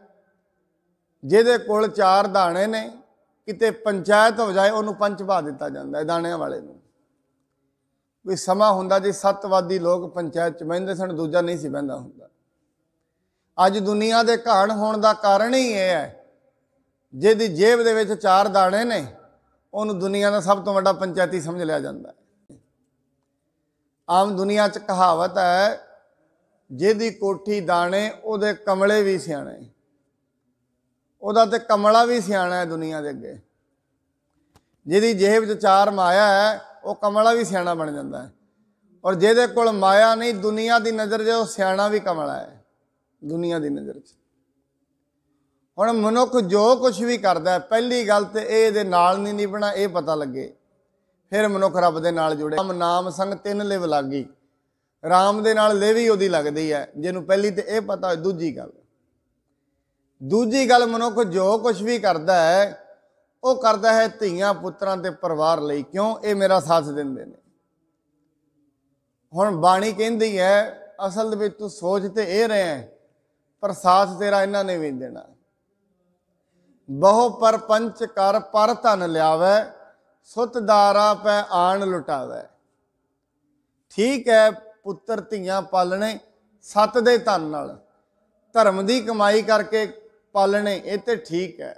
ਜਿਹਦੇ ਕੋਲ ਚਾਰ ਦਾਣੇ ਨੇ ਕਿਤੇ ਪੰਚਾਇਤ ਹੋ ਜਾਏ ਉਹਨੂੰ ਪੰਚ ਪਾ ਦਿੱਤਾ ਜਾਂਦਾ ਹੈ ਦਾਣਿਆਂ ਵਾਲੇ ਨੂੰ ਵੀ ਸਮਾਂ ਹੁੰਦਾ ਜੀ ਸਤਵਾਦੀ ਲੋਕ ਪੰਚਾਇਤ ਚ ਬੈਂਦੇ ਸਨ ਦੂਜਾ ਨਹੀਂ ਸੀ ਬੈਂਦਾ ਹੁੰਦਾ ਅੱਜ ਦੁਨੀਆ ਦੇ ਘਾਣ ਹੋਣ ਦਾ ਕਾਰਨ ਹੀ ਇਹ ਹੈ ਜਿਹਦੀ ਜੇਬ ਦੇ ਵਿੱਚ ਚਾਰ ਦਾਣੇ ਨੇ ਉਹਨੂੰ ਦੁਨੀਆ ਦਾ ਸਭ ਤੋਂ ਵੱਡਾ ਪੰਚਾਇਤੀ ਸਮਝ ਲਿਆ ਜਾਂਦਾ ਆਮ ਦੁਨੀਆ 'ਚ ਕਹਾਵਤ ਹੈ ਜਿਹਦੀ ਕੋਠੀ ਦਾਣੇ ਉਹਦੇ ਕਮਲੇ ਵੀ ਸਿਆਣੇ ਉਹਦਾ ਤੇ ਕਮਲਾ ਵੀ ਸਿਆਣਾ ਹੈ ਦੁਨੀਆ ਦੇ ਅੱਗੇ ਜਿਹਦੀ ਜੇਬ 'ਚ ਚਾਰ ਮਾਇਆ ਹੈ ਉਹ ਕਮਲਾ ਵੀ ਸਿਆਣਾ ਬਣ ਜਾਂਦਾ ਹੈ ਔਰ ਜਿਹਦੇ ਕੋਲ ਮਾਇਆ ਨਹੀਂ ਦੁਨੀਆ ਦੀ ਨਜ਼ਰ ਜੇ ਉਹ ਸਿਆਣਾ ਵੀ ਕਮਲਾ ਹੈ ਦੁਨੀਆ ਦੀ ਨਜ਼ਰ 'ਚ ਹੁਣ ਮਨੁੱਖ ਜੋ ਕੁਝ ਵੀ ਕਰਦਾ ਹੈ ਪਹਿਲੀ ਗੱਲ ਤੇ ਇਹ ਇਹਦੇ ਨਾਲ ਨਹੀਂ ਨਿਭਣਾ ਇਹ ਪਤਾ ਲੱਗੇ ਫਿਰ ਮਨੁੱਖ ਰੱਬ ਦੇ ਨਾਲ ਜੁੜੇ ਨਾਮ ਸੰਗ ਤਿੰਨ ਲਿਵ ਲੱਗੀ ਰਾਮ ਦੇ ਨਾਲ ਲੇਵੀ ਉਹਦੀ ਲੱਗਦੀ ਹੈ ਜਿਹਨੂੰ ਪਹਿਲੀ ਤੇ ਇਹ ਪਤਾ ਹੋਵੇ ਦੂਜੀ ਗੱਲ ਦੂਜੀ ਗੱਲ ਮਨੁੱਖ ਜੋ ਕੁਝ ਵੀ ਕਰਦਾ ਹੈ ਉਹ ਕਰਦਾ ਹੈ ਧੀਆਂ ਪੁੱਤਰਾਂ ਤੇ ਪਰਿਵਾਰ ਲਈ ਕਿਉਂ ਇਹ ਮੇਰਾ ਸਾਥ ਦਿੰਦੇ ਨੇ ਹੁਣ ਬਾਣੀ ਕਹਿੰਦੀ ਹੈ ਅਸਲ ਦੇ ਵਿੱਚ ਤੂੰ ਸੋਚ ਤੇ ਇਹ ਰਹੇ ਪਰ ਸਾਥ ਤੇਰਾ ਇਹਨਾਂ ਨੇ ਵੀ ਦੇਣਾ ਬਹੁ ਪਰ ਪੰਚ ਕਰ ਪਰ ਧਨ ਲਿਆਵੇ ਸੁਤ ਦਾਰਾ ਪੈ ਆਣ ਲੁਟਾਵੇ ਠੀਕ ਹੈ ਪੁੱਤਰ ਧੀਆਂ ਪਾਲਣੇ ਸਤ ਦੇ ਧਨ ਨਾਲ ਧਰਮ ਦੀ ਕਮਾਈ ਕਰਕੇ ਪਾਲਣੇ ਇਹ ਤੇ ਠੀਕ ਹੈ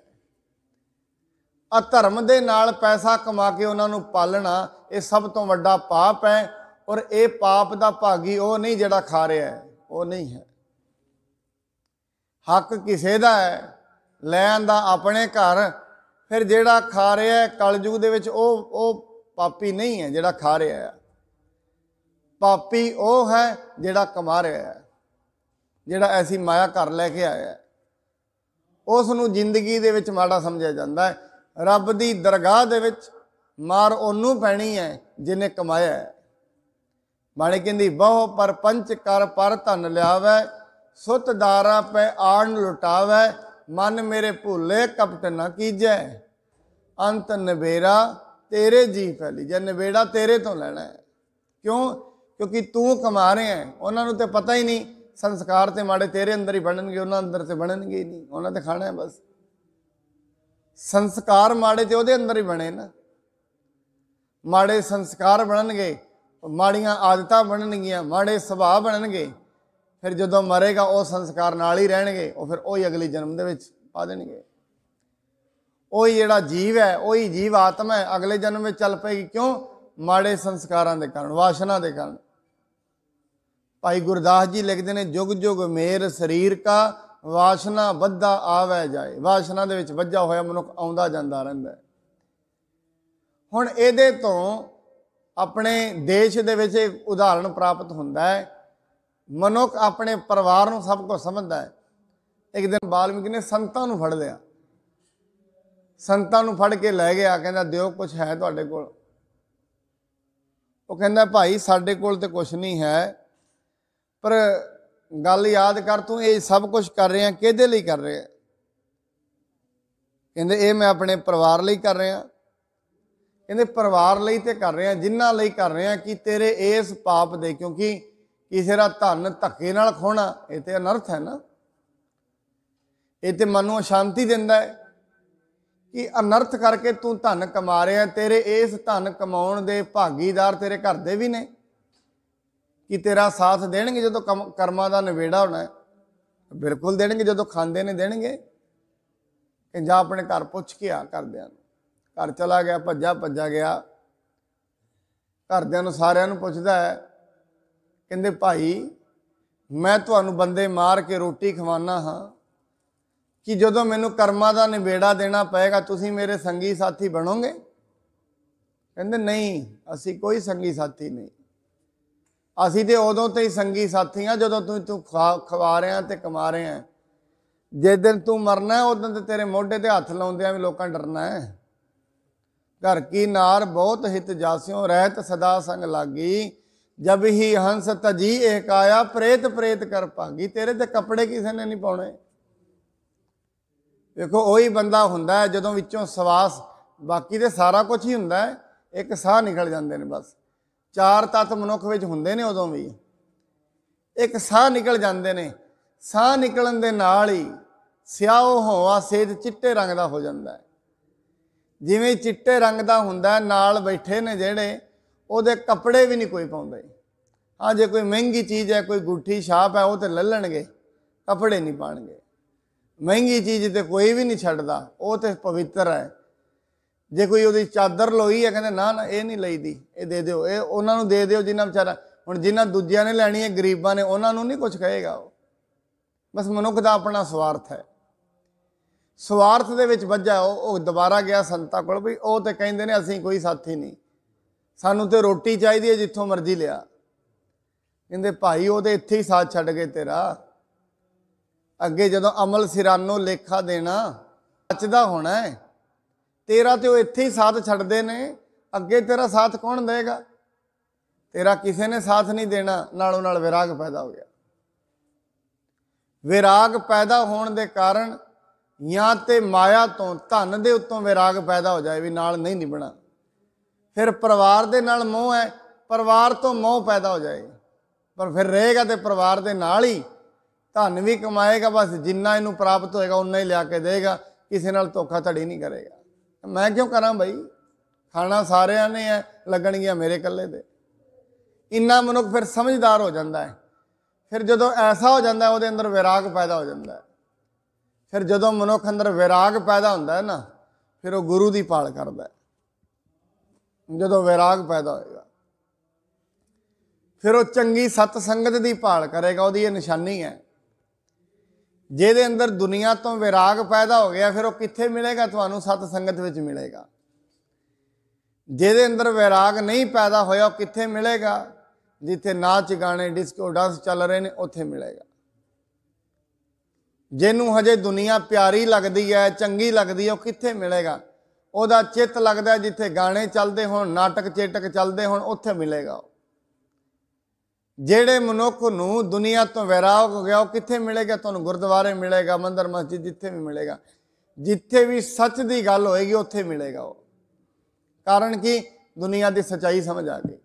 ਆ ਧਰਮ ਦੇ ਨਾਲ ਪੈਸਾ ਕਮਾ ਕੇ ਉਹਨਾਂ ਨੂੰ ਪਾਲਣਾ ਇਹ ਸਭ ਤੋਂ ਵੱਡਾ ਪਾਪ ਹੈ ਔਰ ਇਹ ਪਾਪ ਦਾ ਭਾਗੀ ਉਹ ਨਹੀਂ ਜਿਹੜਾ ਖਾ ਰਿਹਾ ਹੈ ਉਹ ਨਹੀਂ ਹੈ ਹੱਕ ਕਿਸੇ ਦਾ ਹੈ ਲੈਣ ਦਾ ਆਪਣੇ ਘਰ ਫਿਰ ਜਿਹੜਾ ਖਾ ਰਿਹਾ ਹੈ ਕਲਯੁਗ ਦੇ ਵਿੱਚ ਉਹ ਉਹ ਪਾਪੀ ਨਹੀਂ ਹੈ ਜਿਹੜਾ ਖਾ ਰਿਹਾ ਹੈ ਪਾਪੀ ਉਹ ਹੈ ਜਿਹੜਾ ਕਮਾ ਰਿਹਾ ਹੈ ਜਿਹੜਾ ਐਸੀ ਮਾਇਆ ਘਰ ਲੈ ਕੇ ਆਇਆ ਹੈ ਉਸ ਨੂੰ ਜ਼ਿੰਦਗੀ ਦੇ ਵਿੱਚ ਮਾੜਾ ਸਮਝਿਆ ਜਾਂਦਾ ਹੈ ਰੱਬ ਦੀ ਦਰਗਾਹ ਦੇ ਵਿੱਚ ਮਾਰ ਉਹਨੂੰ ਪੈਣੀ ਹੈ ਜਿਨੇ ਕਮਾਇਆ ਹੈ ਬਾਣੀ ਕਹਿੰਦੀ ਬਹੁ ਪਰ ਪੰਚ ਕਰ ਪਰ ਧਨ ਲਿਆਵੇ ਸੁਤ ਦਾਰਾ ਪੈ ਆਣ ਲੁਟਾਵੇ ਮਨ ਮੇਰੇ ਭੁੱਲੇ ਕਪਟ ਨਾ ਕੀਜੈ ਅੰਤ ਨਵੇਰਾ ਤੇਰੇ ਜੀ ਫੈਲੀ ਜੇ ਨਵੇੜਾ ਤੇਰੇ ਤੋਂ ਲੈਣਾ ਹੈ ਕਿਉਂ ਕਿਉਂਕਿ ਤੂੰ ਕਮਾ ਰਿਹਾ ਹੈ ਉਹਨਾਂ ਨੂੰ ਤੇ ਪਤਾ ਹੀ ਨਹੀਂ ਸੰਸਕਾਰ ਤੇ ਮਾੜੇ ਤੇਰੇ ਅੰਦਰ ਹੀ ਬਣਨਗੇ ਉਹਨਾਂ ਅੰਦਰ ਤੇ ਬਣਨਗੇ ਹੀ ਨਹੀਂ ਉਹਨਾਂ ਤੇ ਖਾਣਾ ਹੈ ਬਸ ਸੰਸਕਾਰ ਮਾੜੇ ਤੇ ਉਹਦੇ ਅੰਦਰ ਹੀ ਬਣੇ ਨਾ ਮਾੜੇ ਸੰਸਕਾਰ ਬਣਨਗੇ ਮਾੜੀਆਂ ਆਦਤਾਂ ਬਣਨਗੀਆਂ ਮਾੜੇ ਸੁਭਾਅ ਬਣਨਗੇ ਫਿਰ ਜਦੋਂ ਮਰੇਗਾ ਉਹ ਸੰਸਕਾਰ ਨਾਲ ਹੀ ਰਹਿਣਗੇ ਉਹ ਫਿਰ ਉਹੀ ਅਗਲੇ ਜਨਮ ਦੇ ਵਿੱਚ ਪਾ ਦੇਣਗੇ ਉਹੀ ਜਿਹੜਾ ਜੀਵ ਹੈ ਉਹੀ ਜੀਵ ਆਤਮਾ ਹੈ ਅਗਲੇ ਜਨਮ ਵਿੱਚ ਚੱਲ ਪਏਗੀ ਕਿਉਂ ਮਾੜੇ ਸੰਸਕਾਰਾਂ ਦੇ ਕਾਰਨ ਵਾਸ਼ਨਾ ਦੇ ਕਾਰਨ ਭਾਈ ਗੁਰਦਾਸ ਜੀ ਲਿਖਦੇ ਨੇ ਜੁਗ ਜੁਗ ਮੇਰ ਸਰੀਰ ਕਾ ਵਾਸ਼ਨਾ ਵੱਧਾ ਆਵੇ ਜਾਏ ਵਾਸ਼ਨਾ ਦੇ ਵਿੱਚ ਵੱਜਾ ਹੋਇਆ ਮਨੁੱਖ ਆਉਂਦਾ ਜਾਂਦਾ ਰਹਿੰਦਾ ਹੁਣ ਇਹਦੇ ਤੋਂ ਆਪਣੇ ਦੇਸ਼ ਦੇ ਵਿੱਚ ਇੱਕ ਉਦਾਹਰਣ ਪ੍ਰਾਪਤ ਹੁੰਦਾ ਹੈ ਮਨੁੱਖ ਆਪਣੇ ਪਰਿਵਾਰ ਨੂੰ ਸਭ ਕੁਝ ਸਮਝਦਾ ਹੈ ਇੱਕ ਦਿਨ ਬਾਲਮੀਕ ਨੇ ਸੰਤਾਂ ਨੂੰ ਫੜ ਲਿਆ ਸੰਤਾਂ ਨੂੰ ਫੜ ਕੇ ਲੈ ਗਿਆ ਕਹਿੰਦਾ ਦਿਓ ਕੁਝ ਹੈ ਤੁਹਾਡੇ ਕੋਲ ਉਹ ਕਹਿੰਦਾ ਭਾਈ ਸਾਡੇ ਕੋਲ ਤੇ ਕੁਝ ਨਹੀਂ ਹੈ ਪਰ ਗੱਲ ਯਾਦ ਕਰ ਤੂੰ ਇਹ ਸਭ ਕੁਝ ਕਰ ਰਿਹਾ ਕਿਹਦੇ ਲਈ ਕਰ ਰਿਹਾ ਕਹਿੰਦੇ ਇਹ ਮੈਂ ਆਪਣੇ ਪਰਿਵਾਰ ਲਈ ਕਰ ਰਿਹਾ ਕਹਿੰਦੇ ਪਰਿਵਾਰ ਲਈ ਤੇ ਕਰ ਰਿਹਾ ਜਿਨ੍ਹਾਂ ਲਈ ਕਰ ਰਿਹਾ ਕਿ ਤੇਰੇ ਇਸ ਪਾਪ ਦੇ ਕਿਉਂਕਿ ਕਿਸੇ ਦਾ ਧਨ ਧੱਕੇ ਨਾਲ ਖੋਣਾ ਇਹ ਤੇ ਅਨਰਥ ਹੈ ਨਾ ਇਹ ਤੇ ਮਨ ਨੂੰ ਸ਼ਾਂਤੀ ਦਿੰਦਾ ਹੈ ਕਿ ਅਨਰਥ ਕਰਕੇ ਤੂੰ ਧਨ ਕਮਾ ਰਿਹਾ ਤੇਰੇ ਇਸ ਧਨ ਕਮਾਉਣ ਦੇ ਭਾਗੀਦਾਰ ਤੇਰੇ ਘਰ ਦੇ ਵੀ ਨੇ ਕਿ ਤੇਰਾ ਸਾਥ ਦੇਣਗੇ ਜਦੋਂ ਕਰਮਾਂ ਦਾ ਨਵੇੜਾ ਹੋਣਾ ਬਿਲਕੁਲ ਦੇਣਗੇ ਜਦੋਂ ਖਾਂਦੇ ਨੇ ਦੇਣਗੇ ਕਿ ਆਪਣੇ ਘਰ ਪੁੱਛ ਕੇ ਆ ਕਰਦਿਆਂ ਨੂੰ ਘਰ ਚਲਾ ਗਿਆ ਭੱਜਾ ਭੱਜਾ ਗਿਆ ਘਰਦਿਆਂ ਨੂੰ ਸਾਰਿਆਂ ਨੂੰ ਪੁੱਛਦਾ ਹੈ ਕਹਿੰਦੇ ਭਾਈ ਮੈਂ ਤੁਹਾਨੂੰ ਬੰਦੇ ਮਾਰ ਕੇ ਰੋਟੀ ਖਵਾਣਾ ਹਾਂ ਕਿ ਜਦੋਂ ਮੈਨੂੰ ਕਰਮਾਂ ਦਾ ਨਵੇੜਾ ਦੇਣਾ ਪਏਗਾ ਤੁਸੀਂ ਮੇਰੇ ਸੰਗੀ ਸਾਥੀ ਬਣੋਗੇ ਕਹਿੰਦੇ ਨਹੀਂ ਅਸੀਂ ਕੋਈ ਸੰਗੀ ਸਾਥੀ ਨਹੀਂ ਅਸੀਂ ਤੇ ਉਦੋਂ ਤੇ ਹੀ ਸੰਗੀ ਸਾਥੀ ਆ ਜਦੋਂ ਤੂੰ ਤੂੰ ਖਵਾ ਰਿਆ ਤੇ ਕਮਾ ਰਿਆ ਜੇ ਦਿਨ ਤੂੰ ਮਰਨਾ ਉਦੋਂ ਤੇ ਤੇਰੇ ਮੋਢੇ ਤੇ ਹੱਥ ਲਾਉਂਦੇ ਆ ਵੀ ਲੋਕਾਂ ਡਰਨਾ ਹੈ ਘਰ ਕੀ ਨਾਰ ਬਹੁਤ ਹਿਤ ਜਾਸਿਓ ਰਹਿਤ ਸਦਾ ਸੰਗ ਲਾਗੀ ਜਬ ਹੀ ਹੰਸ ਤਜੀ ਆਇਆ ਪ੍ਰੇਤ ਪ੍ਰੇਤ ਕਰ ਪਾਗੀ ਤੇਰੇ ਤੇ ਕੱਪੜੇ ਕਿਸੇ ਨੇ ਨਹੀਂ ਪਾਉਣੇ ਵੇਖੋ ਉਹੀ ਬੰਦਾ ਹੁੰਦਾ ਜਦੋਂ ਵਿੱਚੋਂ ਸਵਾਸ ਬਾਕੀ ਤੇ ਸਾਰਾ ਕੁਝ ਹੀ ਹੁੰਦਾ ਇੱਕ ਸਾਹ ਨਿਕਲ ਜਾਂਦੇ ਨੇ ਬਸ ਚਾਰ ਤਤ ਮਨੁੱਖ ਵਿੱਚ ਹੁੰਦੇ ਨੇ ਉਦੋਂ ਵੀ ਇੱਕ ਸਾਹ ਨਿਕਲ ਜਾਂਦੇ ਨੇ ਸਾਹ ਨਿਕਲਣ ਦੇ ਨਾਲ ਹੀ ਸਿਆਹ ਹੋਵਾ ਸੇਦ ਚਿੱਟੇ ਰੰਗ ਦਾ ਹੋ ਜਾਂਦਾ ਹੈ ਜਿਵੇਂ ਚਿੱਟੇ ਰੰਗ ਦਾ ਹੁੰਦਾ ਨਾਲ ਬੈਠੇ ਨੇ ਜਿਹੜੇ ਉਹਦੇ ਕੱਪੜੇ ਵੀ ਨਹੀਂ ਕੋਈ ਪਾਉਂਦੇ ਆ ਜੇ ਕੋਈ ਮਹਿੰਗੀ ਚੀਜ਼ ਹੈ ਕੋਈ ਗੁੱਠੀ ਸ਼ਾਪ ਹੈ ਉਹ ਤੇ ਲੱਲਣਗੇ ਕੱਪੜੇ ਨਹੀਂ ਪਾਣਗੇ ਮਹਿੰਗੀ ਚੀਜ਼ ਤੇ ਕੋਈ ਵੀ ਨਹੀਂ ਛੱਡਦਾ ਉਹ ਤੇ ਪਵਿੱਤਰ ਹੈ ਜੇ ਕੋਈ ਉਹਦੀ ਚਾਦਰ ਲੋਈ ਹੈ ਕਹਿੰਦੇ ਨਾ ਨਾ ਇਹ ਨਹੀਂ ਲਈਦੀ ਇਹ ਦੇ ਦਿਓ ਇਹ ਉਹਨਾਂ ਨੂੰ ਦੇ ਦਿਓ ਜਿਨ੍ਹਾਂ ਵਿਚਾਰਾ ਹੁਣ ਜਿਨ੍ਹਾਂ ਦੂਜਿਆਂ ਨੇ ਲੈਣੀ ਹੈ ਗਰੀਬਾਂ ਨੇ ਉਹਨਾਂ ਨੂੰ ਨਹੀਂ ਕੁਝ ਕਹੇਗਾ ਉਹ ਬਸ ਮਨੁੱਖ ਦਾ ਆਪਣਾ ਸਵਾਰਥ ਹੈ ਸਵਾਰਥ ਦੇ ਵਿੱਚ ਵੱਜਾ ਉਹ ਦੁਬਾਰਾ ਗਿਆ ਸੰਤਾ ਕੋਲ ਵੀ ਉਹ ਤੇ ਕਹਿੰਦੇ ਨੇ ਅਸੀਂ ਕੋਈ ਸਾਥੀ ਨਹੀਂ ਸਾਨੂੰ ਤੇ ਰੋਟੀ ਚਾਹੀਦੀ ਹੈ ਜਿੱਥੋਂ ਮਰਜ਼ੀ ਲਿਆ ਕਹਿੰਦੇ ਭਾਈ ਉਹਦੇ ਇੱਥੇ ਹੀ ਸਾਥ ਛੱਡ ਗਏ ਤੇਰਾ ਅੱਗੇ ਜਦੋਂ ਅਮਲ ਸਿਰਾਨੋ ਲੇਖਾ ਦੇਣਾ ਸੱਚ ਦਾ ਹੋਣਾ ਹੈ ਤੇਰਾ ਤੇ ਉਹ ਇੱਥੇ ਹੀ ਸਾਥ ਛੱਡਦੇ ਨੇ ਅੱਗੇ ਤੇਰਾ ਸਾਥ ਕੌਣ ਦੇਗਾ ਤੇਰਾ ਕਿਸੇ ਨੇ ਸਾਥ ਨਹੀਂ ਦੇਣਾ ਨਾਲੋਂ ਨਾਲ ਵਿਰਾਗ ਪੈਦਾ ਹੋ ਗਿਆ ਵਿਰਾਗ ਪੈਦਾ ਹੋਣ ਦੇ ਕਾਰਨ ਜਾਂ ਤੇ ਮਾਇਆ ਤੋਂ ਧਨ ਦੇ ਉੱਤੋਂ ਵਿਰਾਗ ਪੈਦਾ ਹੋ ਜਾਏ ਵੀ ਨਾਲ ਨਹੀਂ ਨਿਭਣਾ ਫਿਰ ਪਰਿਵਾਰ ਦੇ ਨਾਲ ਮੋਹ ਹੈ ਪਰਿਵਾਰ ਤੋਂ ਮੋਹ ਪੈਦਾ ਹੋ ਜਾਏ ਪਰ ਫਿਰ ਰਹੇਗਾ ਤੇ ਪਰਿਵਾਰ ਦੇ ਨਾਲ ਹੀ ਧਨ ਵੀ ਕਮਾਏਗਾ ਬਸ ਜਿੰਨਾ ਇਹਨੂੰ ਪ੍ਰਾਪਤ ਹੋਏਗਾ ਉਨਾ ਹੀ ਲਿਆ ਕੇ ਦੇਗਾ ਕਿਸੇ ਨਾਲ ਧੋਖਾ ਧੜੀ ਨਹੀਂ ਕਰੇਗਾ ਮੈਂ ਕਿਉਂ ਕਰਾਂ ਭਾਈ ਖਾਣਾ ਸਾਰਿਆਂ ਨੇ ਲੱਗਣ ਲੱਗਣਗੀਆਂ ਮੇਰੇ ਇਕੱਲੇ ਦੇ ਇੰਨਾ ਮਨੁੱਖ ਫਿਰ ਸਮਝਦਾਰ ਹੋ ਜਾਂਦਾ ਹੈ ਫਿਰ ਜਦੋਂ ਐਸਾ ਹੋ ਜਾਂਦਾ ਉਹਦੇ ਅੰਦਰ ਵਿਰਾਗ ਪੈਦਾ ਹੋ ਜਾਂਦਾ ਹੈ ਫਿਰ ਜਦੋਂ ਮਨੁੱਖ ਅੰਦਰ ਵਿਰਾਗ ਪੈਦਾ ਹੁੰਦਾ ਹੈ ਨਾ ਫਿਰ ਉਹ ਗੁਰੂ ਦੀ ਪਾਲ ਕਰਦਾ ਹੈ ਜਦੋਂ ਵਿਰਾਗ ਪੈਦਾ ਹੋਏਗਾ ਫਿਰ ਉਹ ਚੰਗੀ ਸਤ ਸੰਗਤ ਦੀ ਪਾਲ ਕਰੇਗਾ ਉਹਦੀ ਇਹ ਨਿਸ਼ਾਨੀ ਹੈ ਜਿਹਦੇ ਅੰਦਰ ਦੁਨੀਆ ਤੋਂ ਵਿਰਾਗ ਪੈਦਾ ਹੋ ਗਿਆ ਫਿਰ ਉਹ ਕਿੱਥੇ ਮਿਲੇਗਾ ਤੁਹਾਨੂੰ ਸਤ ਸੰਗਤ ਵਿੱਚ ਮਿਲੇਗਾ ਜਿਹਦੇ ਅੰਦਰ ਵਿਰਾਗ ਨਹੀਂ ਪੈਦਾ ਹੋਇਆ ਉਹ ਕਿੱਥੇ ਮਿਲੇਗਾ ਜਿੱਥੇ ਨਾਚ ਗਾਣੇ ਡਿਸਕੋ ਡਾਂਸ ਚੱਲ ਰਹੇ ਨੇ ਉੱਥੇ ਮਿਲੇਗਾ ਜਿਹਨੂੰ ਹਜੇ ਦੁਨੀਆ ਪਿਆਰੀ ਲੱਗਦੀ ਹੈ ਚੰਗੀ ਲੱਗਦੀ ਹੈ ਉਹ ਕਿੱਥੇ ਮਿਲੇਗਾ ਉਹਦਾ ਚਿੱਤ ਲੱਗਦਾ ਜਿੱਥੇ ਗਾਣੇ ਚੱਲਦੇ ਹੋਣ ਨਾਟਕ ਚੇਟਕ ਚੱਲਦੇ ਹੋਣ ਉੱਥੇ ਮਿਲੇਗਾ ਜਿਹੜੇ ਮਨੁੱਖ ਨੂੰ ਦੁਨੀਆ ਤੋਂ ਵਿਰਾਗ ਹੋ ਗਿਆ ਉਹ ਕਿੱਥੇ ਮਿਲੇਗਾ ਤੁਹਾਨੂੰ ਗੁਰਦੁਆਰੇ ਮਿਲੇਗਾ ਮੰਦਰ ਮਸਜਿਦ ਜਿੱਥੇ ਵੀ ਮਿਲੇਗਾ ਜਿੱਥੇ ਵੀ ਸੱਚ ਦੀ ਗੱਲ ਹੋਏਗੀ ਉੱਥੇ ਮਿਲੇਗਾ ਉਹ ਕਾਰਨ ਕਿ ਦੁਨੀਆ ਦੀ ਸਚਾਈ ਸਮਝ ਆ ਗਈ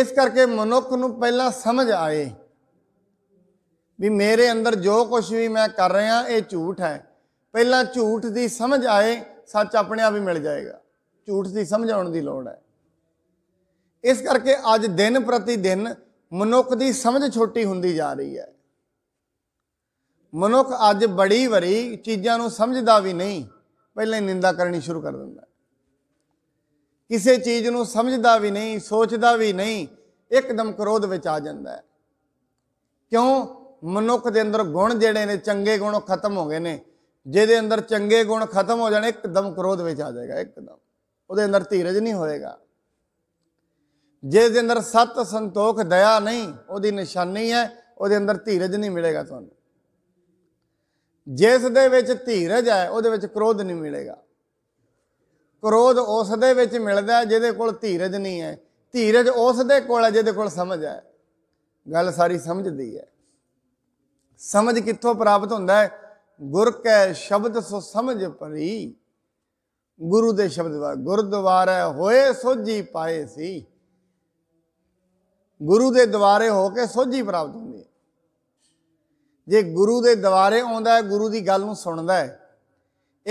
ਇਸ ਕਰਕੇ ਮਨੁੱਖ ਨੂੰ ਪਹਿਲਾਂ ਸਮਝ ਆਏ ਵੀ ਮੇਰੇ ਅੰਦਰ ਜੋ ਕੁਝ ਵੀ ਮੈਂ ਕਰ ਰਿਹਾ ਇਹ ਝੂਠ ਹੈ ਪਹਿਲਾਂ ਝੂਠ ਦੀ ਸਮਝ ਆਏ ਸੱਚ ਆਪਣੇ ਆਪ ਹੀ ਮਿਲ ਜਾਏਗਾ ਝੂਠ ਦੀ ਸਮਝ ਆਉਣ ਦੀ ਲੋੜ ਹੈ ਇਸ ਕਰਕੇ ਅੱਜ ਦਿਨ ਪ੍ਰਤੀ ਦਿਨ ਮਨੁੱਖ ਦੀ ਸਮਝ ਛੋਟੀ ਹੁੰਦੀ ਜਾ ਰਹੀ ਹੈ ਮਨੁੱਖ ਅੱਜ ਬੜੀ ਵਰੀ ਚੀਜ਼ਾਂ ਨੂੰ ਸਮਝਦਾ ਵੀ ਨਹੀਂ ਪਹਿਲਾਂ ਨਿੰਦਾ ਕਰਨੀ ਸ਼ੁਰੂ ਕਰ ਦਿੰਦਾ ਕਿਸੇ ਚੀਜ਼ ਨੂੰ ਸਮਝਦਾ ਵੀ ਨਹੀਂ ਸੋਚਦਾ ਵੀ ਨਹੀਂ ਇੱਕਦਮ ਕਰੋਧ ਵਿੱਚ ਆ ਜਾਂਦਾ ਹੈ ਕਿਉਂ ਮਨੁੱਖ ਦੇ ਅੰਦਰ ਗੁਣ ਜਿਹੜੇ ਨੇ ਚੰਗੇ ਗੁਣ ਖਤਮ ਹੋ ਗਏ ਨੇ ਜਿਹਦੇ ਅੰਦਰ ਚੰਗੇ ਗੁਣ ਖਤਮ ਹੋ ਜਾਣ ਇੱਕਦਮ ਕਰੋਧ ਵਿੱਚ ਆ ਜਾਏਗਾ ਇੱਕਦਮ ਉਹਦੇ ਅੰਦਰ ਧੀਰਜ ਨਹੀਂ ਹੋਏਗਾ ਜਿਸ ਦੇ ਅੰਦਰ ਸਤ ਸੰਤੋਖ ਦਇਆ ਨਹੀਂ ਉਹਦੀ ਨਿਸ਼ਾਨੀ ਹੈ ਉਹਦੇ ਅੰਦਰ ਧੀਰਜ ਨਹੀਂ ਮਿਲੇਗਾ ਤੁਹਾਨੂੰ ਜਿਸ ਦੇ ਵਿੱਚ ਧੀਰਜ ਹੈ ਉਹਦੇ ਵਿੱਚ ਕ੍ਰੋਧ ਨਹੀਂ ਮਿਲੇਗਾ ਕ੍ਰੋਧ ਉਸ ਦੇ ਵਿੱਚ ਮਿਲਦਾ ਜਿਹਦੇ ਕੋਲ ਧੀਰਜ ਨਹੀਂ ਹੈ ਧੀਰਜ ਉਸ ਦੇ ਕੋਲ ਹੈ ਜਿਹਦੇ ਕੋਲ ਸਮਝ ਹੈ ਗੱਲ ਸਾਰੀ ਸਮਝਦੀ ਹੈ ਸਮਝ ਕਿੱਥੋਂ ਪ੍ਰਾਪਤ ਹੁੰਦਾ ਹੈ ਗੁਰ ਕੈ ਸ਼ਬਦ ਸੋ ਸਮਝ ਪਰੀ ਗੁਰੂ ਦੇ ਸ਼ਬਦ ਵਾ ਗੁਰਦੁਆਰਾ ਹੋਏ ਸੋਝੀ ਪਾਏ ਸੀ ਗੁਰੂ ਦੇ ਦਵਾਰੇ ਹੋ ਕੇ ਸੋਝੀ ਪ੍ਰਾਪਤ ਹੁੰਦੀ ਹੈ ਜੇ ਗੁਰੂ ਦੇ ਦਵਾਰੇ ਆਉਂਦਾ ਹੈ ਗੁਰੂ ਦੀ ਗੱਲ ਨੂੰ ਸੁਣਦਾ ਹੈ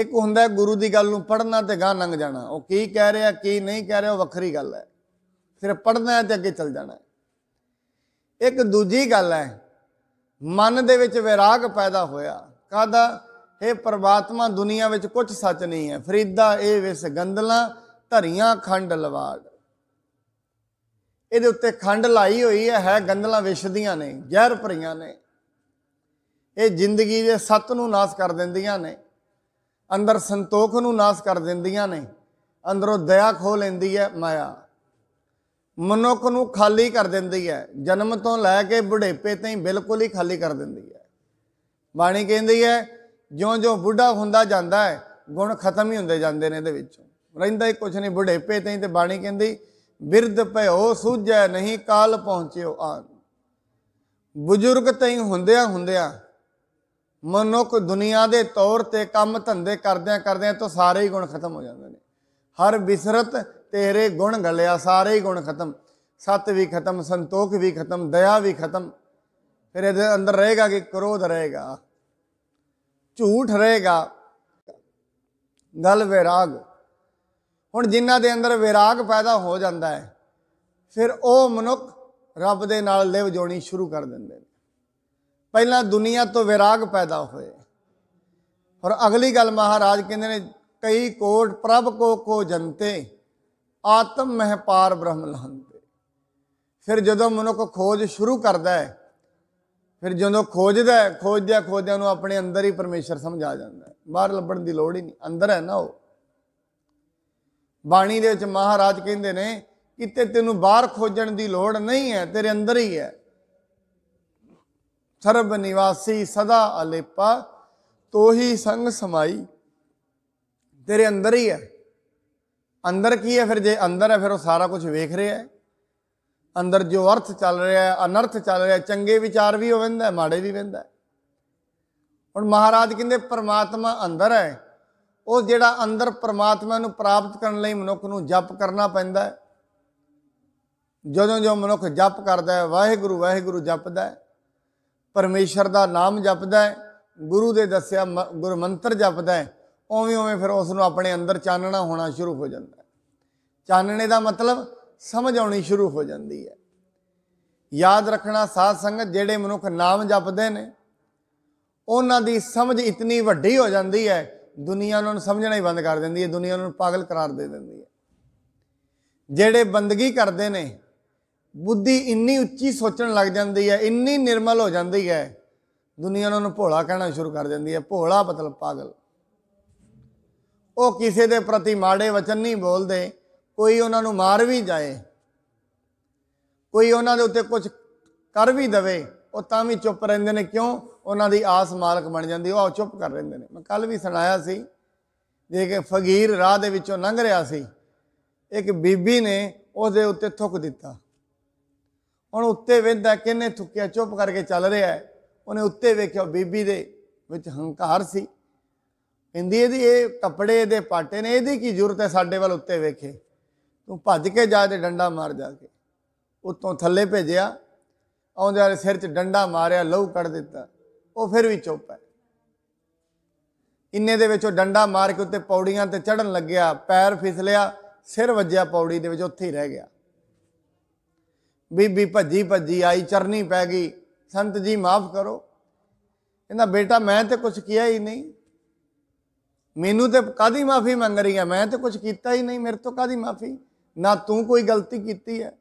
ਇੱਕ ਹੁੰਦਾ ਹੈ ਗੁਰੂ ਦੀ ਗੱਲ ਨੂੰ ਪੜਨਾ ਤੇ ਗਾਂ ਲੰਘ ਜਾਣਾ ਉਹ ਕੀ ਕਹਿ ਰਿਹਾ ਕੀ ਨਹੀਂ ਕਹਿ ਰਿਹਾ ਉਹ ਵੱਖਰੀ ਗੱਲ ਹੈ ਸਿਰਫ ਪੜਨਾ ਹੈ ਤੇ ਅੱਗੇ ਚੱਲ ਜਾਣਾ ਇੱਕ ਦੂਜੀ ਗੱਲ ਹੈ ਮਨ ਦੇ ਵਿੱਚ ਵਿਰਾਗ ਪੈਦਾ ਹੋਇਆ ਕਾਦਾ ਇਹ ਪ੍ਰਮਾਤਮਾ ਦੁਨੀਆ ਵਿੱਚ ਕੁਝ ਸੱਚ ਨਹੀਂ ਹੈ ਫਰੀਦਾ ਇਹ ਵਿਸ ਗੰਦਲਾ ਧਰੀਆਂ ਖੰਡ ਲਵਾੜ ਇਹਦੇ ਉੱਤੇ ਖੰਡ ਲਾਈ ਹੋਈ ਹੈ ਹੈ ਗੰਦਲਾਂ ਵਿਛਦੀਆਂ ਨੇ ਜ਼ਹਿਰ ਭਰੀਆਂ ਨੇ ਇਹ ਜ਼ਿੰਦਗੀ ਦੇ ਸਤ ਨੂੰ ਨਾਸ ਕਰ ਦਿੰਦੀਆਂ ਨੇ ਅੰਦਰ ਸੰਤੋਖ ਨੂੰ ਨਾਸ ਕਰ ਦਿੰਦੀਆਂ ਨੇ ਅੰਦਰੋਂ ਦਇਆ ਖੋ ਲੈਂਦੀ ਹੈ ਮਾਇਆ ਮਨੁੱਖ ਨੂੰ ਖਾਲੀ ਕਰ ਦਿੰਦੀ ਹੈ ਜਨਮ ਤੋਂ ਲੈ ਕੇ ਬੁਢੇਪੇ ਤਾਈਂ ਬਿਲਕੁਲ ਹੀ ਖਾਲੀ ਕਰ ਦਿੰਦੀ ਹੈ ਬਾਣੀ ਕਹਿੰਦੀ ਹੈ ਜਿਉਂ-ਜਿਉਂ ਬੁੱਢਾ ਹੁੰਦਾ ਜਾਂਦਾ ਹੈ ਗੁਣ ਖਤਮ ਹੀ ਹੁੰਦੇ ਜਾਂਦੇ ਨੇ ਇਹਦੇ ਵਿੱਚ ਰਹਿੰਦਾ ਹੀ ਕੁਝ ਨਹੀਂ ਬੁਢੇਪੇ ਤਾਈਂ ਤੇ ਬਾਣੀ ਕਹਿੰਦੀ ਬਿਰਧ ਭਇਓ ਸੂਝੈ ਨਹੀਂ ਕਾਲ ਪਹੁੰਚਿਓ ਆਨ ਬਜ਼ੁਰਗ ਤਈ ਹੁੰਦਿਆਂ ਹੁੰਦਿਆਂ ਮਨੁੱਖ ਦੁਨੀਆ ਦੇ ਤੌਰ ਤੇ ਕੰਮ ਧੰਦੇ ਕਰਦਿਆਂ ਕਰਦਿਆਂ ਤੋਂ ਸਾਰੇ ਹੀ ਗੁਣ ਖਤਮ ਹੋ ਜਾਂਦੇ ਨੇ ਹਰ ਬਿਸਰਤ ਤੇਰੇ ਗੁਣ ਗਲਿਆ ਸਾਰੇ ਹੀ ਗੁਣ ਖਤਮ ਸਤ ਵੀ ਖਤਮ ਸੰਤੋਖ ਵੀ ਖਤਮ ਦਇਆ ਵੀ ਖਤਮ ਫਿਰ ਇਹਦੇ ਅੰਦਰ ਰਹੇਗਾ ਕਿ ਕ੍ਰੋਧ ਰਹੇਗਾ ਝੂਠ ਰਹੇਗਾ ਗਲ ਵਿਰਾਗ ਹੁਣ ਜਿਨ੍ਹਾਂ ਦੇ ਅੰਦਰ ਵਿਰਾਗ ਪੈਦਾ ਹੋ ਜਾਂਦਾ ਹੈ ਫਿਰ ਉਹ ਮਨੁੱਖ ਰੱਬ ਦੇ ਨਾਲ ਲਿਵ ਜੋਣੀ ਸ਼ੁਰੂ ਕਰ ਦਿੰਦੇ ਨੇ ਪਹਿਲਾਂ ਦੁਨੀਆ ਤੋਂ ਵਿਰਾਗ ਪੈਦਾ ਹੋਏ ਔਰ ਅਗਲੀ ਗੱਲ ਮਹਾਰਾਜ ਕਹਿੰਦੇ ਨੇ ਕਈ ਕੋਟ ਪ੍ਰਭ ਕੋ ਕੋ ਜਨਤੇ ਆਤਮ ਮਹਿਪਾਰ ਬ੍ਰਹਮ ਲਹੰਤੇ ਫਿਰ ਜਦੋਂ ਮਨੁੱਖ ਖੋਜ ਸ਼ੁਰੂ ਕਰਦਾ ਹੈ ਫਿਰ ਜਦੋਂ ਖੋਜਦਾ ਖੋਜਦਿਆ ਖੋਜਦਿਆਂ ਨੂੰ ਆਪਣੇ ਅੰਦਰ ਹੀ ਪਰਮੇਸ਼ਰ ਸਮਝ ਆ ਜਾਂਦਾ ਬਾਹਰ ਲੱਭਣ ਦੀ ਲੋੜ ਹੀ ਨਹੀਂ ਅੰਦਰ ਹੈ ਨਾ ਉਹ ਬਾਣੀ ਦੇ ਵਿੱਚ ਮਹਾਰਾਜ ਕਹਿੰਦੇ ਨੇ ਕਿਤੇ ਤੈਨੂੰ ਬਾਹਰ ਖੋਜਣ ਦੀ ਲੋੜ ਨਹੀਂ ਹੈ ਤੇਰੇ ਅੰਦਰ ਹੀ ਹੈ ਸਰਬ ਨਿਵਾਸੀ ਸਦਾ ਅਲੇਪਾ ਤੋਹੀ ਸੰਗ ਸਮਾਈ ਤੇਰੇ ਅੰਦਰ ਹੀ ਹੈ ਅੰਦਰ ਕੀ ਹੈ ਫਿਰ ਜੇ ਅੰਦਰ ਹੈ ਫਿਰ ਉਹ ਸਾਰਾ ਕੁਝ ਵੇਖ ਰਿਹਾ ਹੈ ਅੰਦਰ ਜੋ ਅਰਥ ਚੱਲ ਰਿਹਾ ਹੈ ਅਨਰਥ ਚੱਲ ਰਿਹਾ ਚੰਗੇ ਵਿਚਾਰ ਵੀ ਹੋ ਵੰਦਾ ਮਾੜੇ ਵੀ ਵੰਦਾ ਹੁਣ ਮਹਾਰਾਜ ਕਹਿੰਦੇ ਪਰਮਾਤਮਾ ਅੰਦਰ ਹੈ ਉਹ ਜਿਹੜਾ ਅੰਦਰ ਪਰਮਾਤਮਾ ਨੂੰ ਪ੍ਰਾਪਤ ਕਰਨ ਲਈ ਮਨੁੱਖ ਨੂੰ ਜਪ ਕਰਨਾ ਪੈਂਦਾ ਹੈ ਜਦੋਂ ਜੋ ਮਨੁੱਖ ਜਪ ਕਰਦਾ ਹੈ ਵਾਹਿਗੁਰੂ ਵਾਹਿਗੁਰੂ ਜਪਦਾ ਹੈ ਪਰਮੇਸ਼ਰ ਦਾ ਨਾਮ ਜਪਦਾ ਹੈ ਗੁਰੂ ਦੇ ਦੱਸਿਆ ਗੁਰਮੰਤਰ ਜਪਦਾ ਹੈ ਉਵੇਂ ਉਵੇਂ ਫਿਰ ਉਸ ਨੂੰ ਆਪਣੇ ਅੰਦਰ ਚਾਨਣਾ ਹੋਣਾ ਸ਼ੁਰੂ ਹੋ ਜਾਂਦਾ ਹੈ ਚਾਨਣੇ ਦਾ ਮਤਲਬ ਸਮਝ ਆਉਣੀ ਸ਼ੁਰੂ ਹੋ ਜਾਂਦੀ ਹੈ ਯਾਦ ਰੱਖਣਾ ਸਾਧ ਸੰਗਤ ਜਿਹੜੇ ਮਨੁੱਖ ਨਾਮ ਜਪਦੇ ਨੇ ਉਹਨਾਂ ਦੀ ਸਮਝ ਇਤਨੀ ਵੱਡੀ ਹੋ ਜਾਂਦੀ ਹੈ ਦੁਨੀਆ ਉਹਨਾਂ ਨੂੰ ਸਮਝਣਾ ਹੀ ਬੰਦ ਕਰ ਦਿੰਦੀ ਹੈ ਦੁਨੀਆ ਉਹਨਾਂ ਨੂੰ ਪਾਗਲ ਕਰਾਰ ਦੇ ਦਿੰਦੀ ਹੈ ਜਿਹੜੇ ਬੰਦਗੀ ਕਰਦੇ ਨੇ ਬੁੱਧੀ ਇੰਨੀ ਉੱਚੀ ਸੋਚਣ ਲੱਗ ਜਾਂਦੀ ਹੈ ਇੰਨੀ ਨਿਰਮਲ ਹੋ ਜਾਂਦੀ ਹੈ ਦੁਨੀਆ ਉਹਨਾਂ ਨੂੰ ਭੋਲਾ ਕਹਿਣਾ ਸ਼ੁਰੂ ਕਰ ਦਿੰਦੀ ਹੈ ਭੋਲਾ ਮਤਲਬ ਪਾਗਲ ਉਹ ਕਿਸੇ ਦੇ ਪ੍ਰਤੀ ਮਾੜੇ ਵਚਨ ਨਹੀਂ ਬੋਲਦੇ ਕੋਈ ਉਹਨਾਂ ਨੂੰ ਮਾਰ ਵੀ ਜਾਏ ਕੋਈ ਉਹਨਾਂ ਦੇ ਉੱਤੇ ਕੁਝ ਕਰ ਵੀ ਦਵੇ ਉਹ ਤਾਂ ਵੀ ਚੁੱਪ ਰਹਿੰਦੇ ਨੇ ਕਿਉਂ ਉਹਨਾਂ ਦੀ ਆਸ ਮਾਲਕ ਬਣ ਜਾਂਦੀ ਉਹ ਚੁੱਪ ਕਰ ਰਹਿੰਦੇ ਨੇ ਮੈਂ ਕੱਲ ਵੀ ਸੁਣਾਇਆ ਸੀ ਜੇ ਕਿ ਫਕੀਰ ਰਾਹ ਦੇ ਵਿੱਚੋਂ ਲੰਘ ਰਿਹਾ ਸੀ ਇੱਕ ਬੀਬੀ ਨੇ ਉਹਦੇ ਉੱਤੇ ਥੁੱਕ ਦਿੱਤਾ ਹੁਣ ਉੱਤੇ ਵੇਂਦਾ ਕਿੰਨੇ ਥੁੱਕਿਆ ਚੁੱਪ ਕਰਕੇ ਚੱਲ ਰਿਹਾ ਹੈ ਉਹਨੇ ਉੱਤੇ ਵੇਖਿਆ ਬੀਬੀ ਦੇ ਵਿੱਚ ਹੰਕਾਰ ਸੀ ਕਹਿੰਦੀ ਇਹਦੀ ਇਹ ਕੱਪੜੇ ਦੇ ਪਾਟੇ ਨੇ ਇਹਦੀ ਕੀ ਜ਼ਰੂਰਤ ਹੈ ਸਾਡੇ ਵੱਲ ਉੱਤੇ ਵੇਖੇ ਤੂੰ ਭੱਜ ਕੇ ਜਾ ਤੇ ਡੰਡਾ ਮਾਰ ਜਾ ਕੇ ਉਤੋਂ ਥੱਲੇ ਭੇਜਿਆ ਆਉਂਦੇ ਵਾਲੇ ਸਿਰ 'ਚ ਡੰਡਾ ਮਾਰਿਆ ਲਹੂ ਕੱਢ ਦਿੱਤਾ ਉਹ ਫਿਰ ਵੀ ਚੁੱਪ ਹੈ ਇੰਨੇ ਦੇ ਵਿੱਚ ਉਹ ਡੰਡਾ ਮਾਰ ਕੇ ਉੱਤੇ ਪੌੜੀਆਂ ਤੇ ਚੜਨ ਲੱਗਿਆ ਪੈਰ ਫਿਸਲਿਆ ਸਿਰ ਵੱਜਿਆ ਪੌੜੀ ਦੇ ਵਿੱਚ ਉੱਥੇ ਹੀ ਰਹਿ ਗਿਆ ਬੀਬੀ ਭੱਜੀ ਭੱਜੀ ਆਈ ਚਰਨੀ ਪੈ ਗਈ ਸੰਤ ਜੀ ਮਾਫ ਕਰੋ ਇਹਦਾ ਬੇਟਾ ਮੈਂ ਤੇ ਕੁਝ ਕੀਤਾ ਹੀ ਨਹੀਂ ਮੈਨੂੰ ਤੇ ਕਾਦੀ ਮਾਫੀ ਮੰਗ ਰਹੀ ਹੈ ਮੈਂ ਤੇ ਕੁਝ ਕੀਤਾ ਹੀ ਨਹੀਂ ਮੇਰੇ ਤੋਂ ਕਾਦੀ ਮਾਫੀ ਨਾ ਤੂੰ ਕੋਈ ਗਲਤੀ ਕੀਤੀ ਹੈ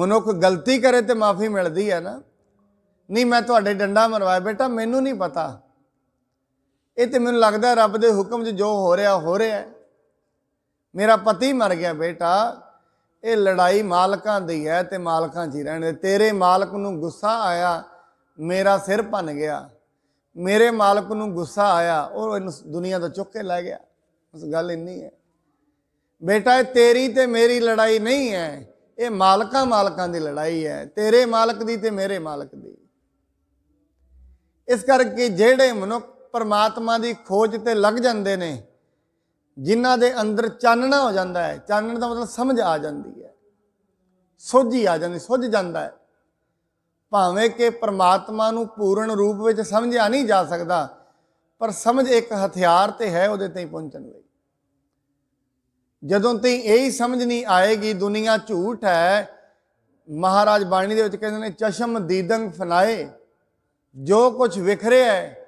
ਮਨੁੱਖ ਗਲਤੀ ਕਰੇ ਤੇ ਮਾਫੀ ਮਿਲਦੀ ਹੈ ਨਾ ਨਹੀਂ ਮੈਂ ਤੁਹਾਡੇ ਡੰਡਾ ਮਰਵਾਇਆ ਬੇਟਾ ਮੈਨੂੰ ਨਹੀਂ ਪਤਾ ਇਹ ਤੇ ਮੈਨੂੰ ਲੱਗਦਾ ਰੱਬ ਦੇ ਹੁਕਮ 'ਚ ਜੋ ਹੋ ਰਿਹਾ ਹੋ ਰਿਹਾ ਮੇਰਾ ਪਤੀ ਮਰ ਗਿਆ ਬੇਟਾ ਇਹ ਲੜਾਈ ਮਾਲਕਾਂ ਦੀ ਹੈ ਤੇ ਮਾਲਕਾਂ 'ਚ ਹੀ ਰਹਿਣ ਤੇਰੇ ਮਾਲਕ ਨੂੰ ਗੁੱਸਾ ਆਇਆ ਮੇਰਾ ਸਿਰ ਭੰਨ ਗਿਆ ਮੇਰੇ ਮਾਲਕ ਨੂੰ ਗੁੱਸਾ ਆਇਆ ਉਹ ਇਹਨੂੰ ਦੁਨੀਆ ਤੋਂ ਚੁੱਕ ਕੇ ਲੈ ਗਿਆ ਉਸ ਗੱਲ ਇੰਨੀ ਹੈ ਬੇਟਾ ਇਹ ਤੇਰੀ ਤੇ ਮੇਰੀ ਲੜਾਈ ਨਹੀਂ ਹੈ ਇਹ ਮਾਲਕਾਂ ਮਾਲਕਾਂ ਦੀ ਲੜਾਈ ਹੈ ਤੇਰੇ ਮਾਲਕ ਦੀ ਤੇ ਮੇਰੇ ਮਾਲਕ ਦੀ ਇਸ ਕਰਕੇ ਜਿਹੜੇ ਮਨੁੱਖ ਪਰਮਾਤਮਾ ਦੀ ਖੋਜ ਤੇ ਲੱਗ ਜਾਂਦੇ ਨੇ ਜਿਨ੍ਹਾਂ ਦੇ ਅੰਦਰ ਚਾਨਣਾ ਹੋ ਜਾਂਦਾ ਹੈ ਚਾਨਣ ਦਾ ਮਤਲਬ ਸਮਝ ਆ ਜਾਂਦੀ ਹੈ ਸੋਝੀ ਆ ਜਾਂਦੀ ਸੁੱਝ ਜਾਂਦਾ ਹੈ ਭਾਵੇਂ ਕਿ ਪਰਮਾਤਮਾ ਨੂੰ ਪੂਰਨ ਰੂਪ ਵਿੱਚ ਸਮਝਿਆ ਨਹੀਂ ਜਾ ਸਕਦਾ ਪਰ ਸਮਝ ਇੱਕ ਹਥਿਆਰ ਤੇ ਹੈ ਉਹਦੇ ਤੇ ਪਹੁੰਚਣ ਲਈ ਜਦੋਂ ਤਈ ਇਹ ਹੀ ਸਮਝ ਨਹੀਂ ਆਏਗੀ ਦੁਨੀਆ ਝੂਠ ਹੈ ਮਹਾਰਾਜ ਬਾਣੀ ਦੇ ਵਿੱਚ ਕਹਿੰਦੇ ਨੇ ਚਸ਼ਮ ਦੀਦੰਗ ਫਨਾਏ ਜੋ ਕੁਝ ਵਿਖ ਰਿਹਾ ਹੈ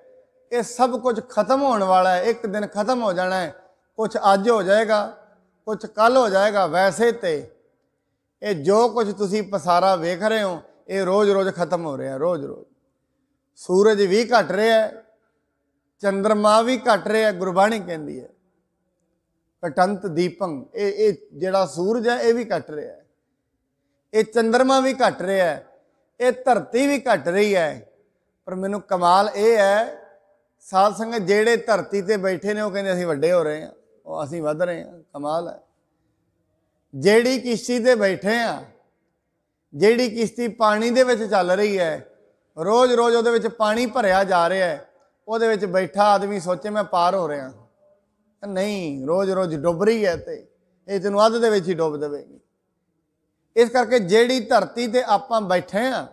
ਇਹ ਸਭ ਕੁਝ ਖਤਮ ਹੋਣ ਵਾਲਾ ਹੈ ਇੱਕ ਦਿਨ ਖਤਮ ਹੋ ਜਾਣਾ ਹੈ ਕੁਝ ਅੱਜ ਹੋ ਜਾਏਗਾ ਕੁਝ ਕੱਲ ਹੋ ਜਾਏਗਾ ਵੈਸੇ ਤੇ ਇਹ ਜੋ ਕੁਝ ਤੁਸੀਂ ਪਸਾਰਾ ਵੇਖ ਰਹੇ ਹੋ ਇਹ ਰੋਜ਼-ਰੋਜ਼ ਖਤਮ ਹੋ ਰਿਹਾ ਰੋਜ਼-ਰੋਜ਼ ਸੂਰਜ ਵੀ ਘਟ ਰਿਹਾ ਹੈ ਚੰ드ਰਮਾ ਵੀ ਘਟ ਰਿਹਾ ਹੈ ਗੁਰਬਾਣੀ ਕਹਿੰਦੀ ਹੈ ਕਟੰਤ ਦੀਪੰ ਇਹ ਇਹ ਜਿਹੜਾ ਸੂਰਜ ਹੈ ਇਹ ਵੀ ਘਟ ਰਿਹਾ ਹੈ ਇਹ ਚੰ드ਰਮਾ ਵੀ ਘਟ ਰਿਹਾ ਹੈ ਇਹ ਧਰਤੀ ਵੀ ਘਟ ਰਹੀ ਹੈ ਪਰ ਮੈਨੂੰ ਕਮਾਲ ਇਹ ਹੈ ਸਾਧ ਸੰਗਤ ਜਿਹੜੇ ਧਰਤੀ ਤੇ ਬੈਠੇ ਨੇ ਉਹ ਕਹਿੰਦੇ ਅਸੀਂ ਵੱਡੇ ਹੋ ਰਹੇ ਆ ਉਹ ਅਸੀਂ ਵੱਧ ਰਹੇ ਆ ਕਮਾਲ ਹੈ ਜਿਹੜੀ ਕਿਸ਼ਤੀ ਤੇ ਬੈਠੇ ਆ ਜਿਹੜੀ ਕਿਸ਼ਤੀ ਪਾਣੀ ਦੇ ਵਿੱਚ ਚੱਲ ਰਹੀ ਹੈ ਰੋਜ਼-ਰੋਜ਼ ਉਹਦੇ ਵਿੱਚ ਪਾਣੀ ਭਰਿਆ ਜਾ ਰਿਹਾ ਹੈ ਉਹਦੇ ਵਿੱਚ ਬੈਠਾ ਆਦਮੀ ਸੋਚੇ ਮੈਂ ਪਾਰ ਹੋ ਰਿਹਾ ਨਹੀਂ ਰੋਜ਼-ਰੋਜ਼ ਡੁੱਬ ਰਹੀ ਹੈ ਤੇ ਇਹ ਤੈਨੂੰ ਅੱਧ ਦੇ ਵਿੱਚ ਹੀ ਡੁੱਬ ਦੇਵੇਗੀ ਇਸ ਕਰਕੇ ਜਿਹੜੀ ਧਰਤੀ ਤੇ ਆਪਾਂ ਬੈਠੇ ਆ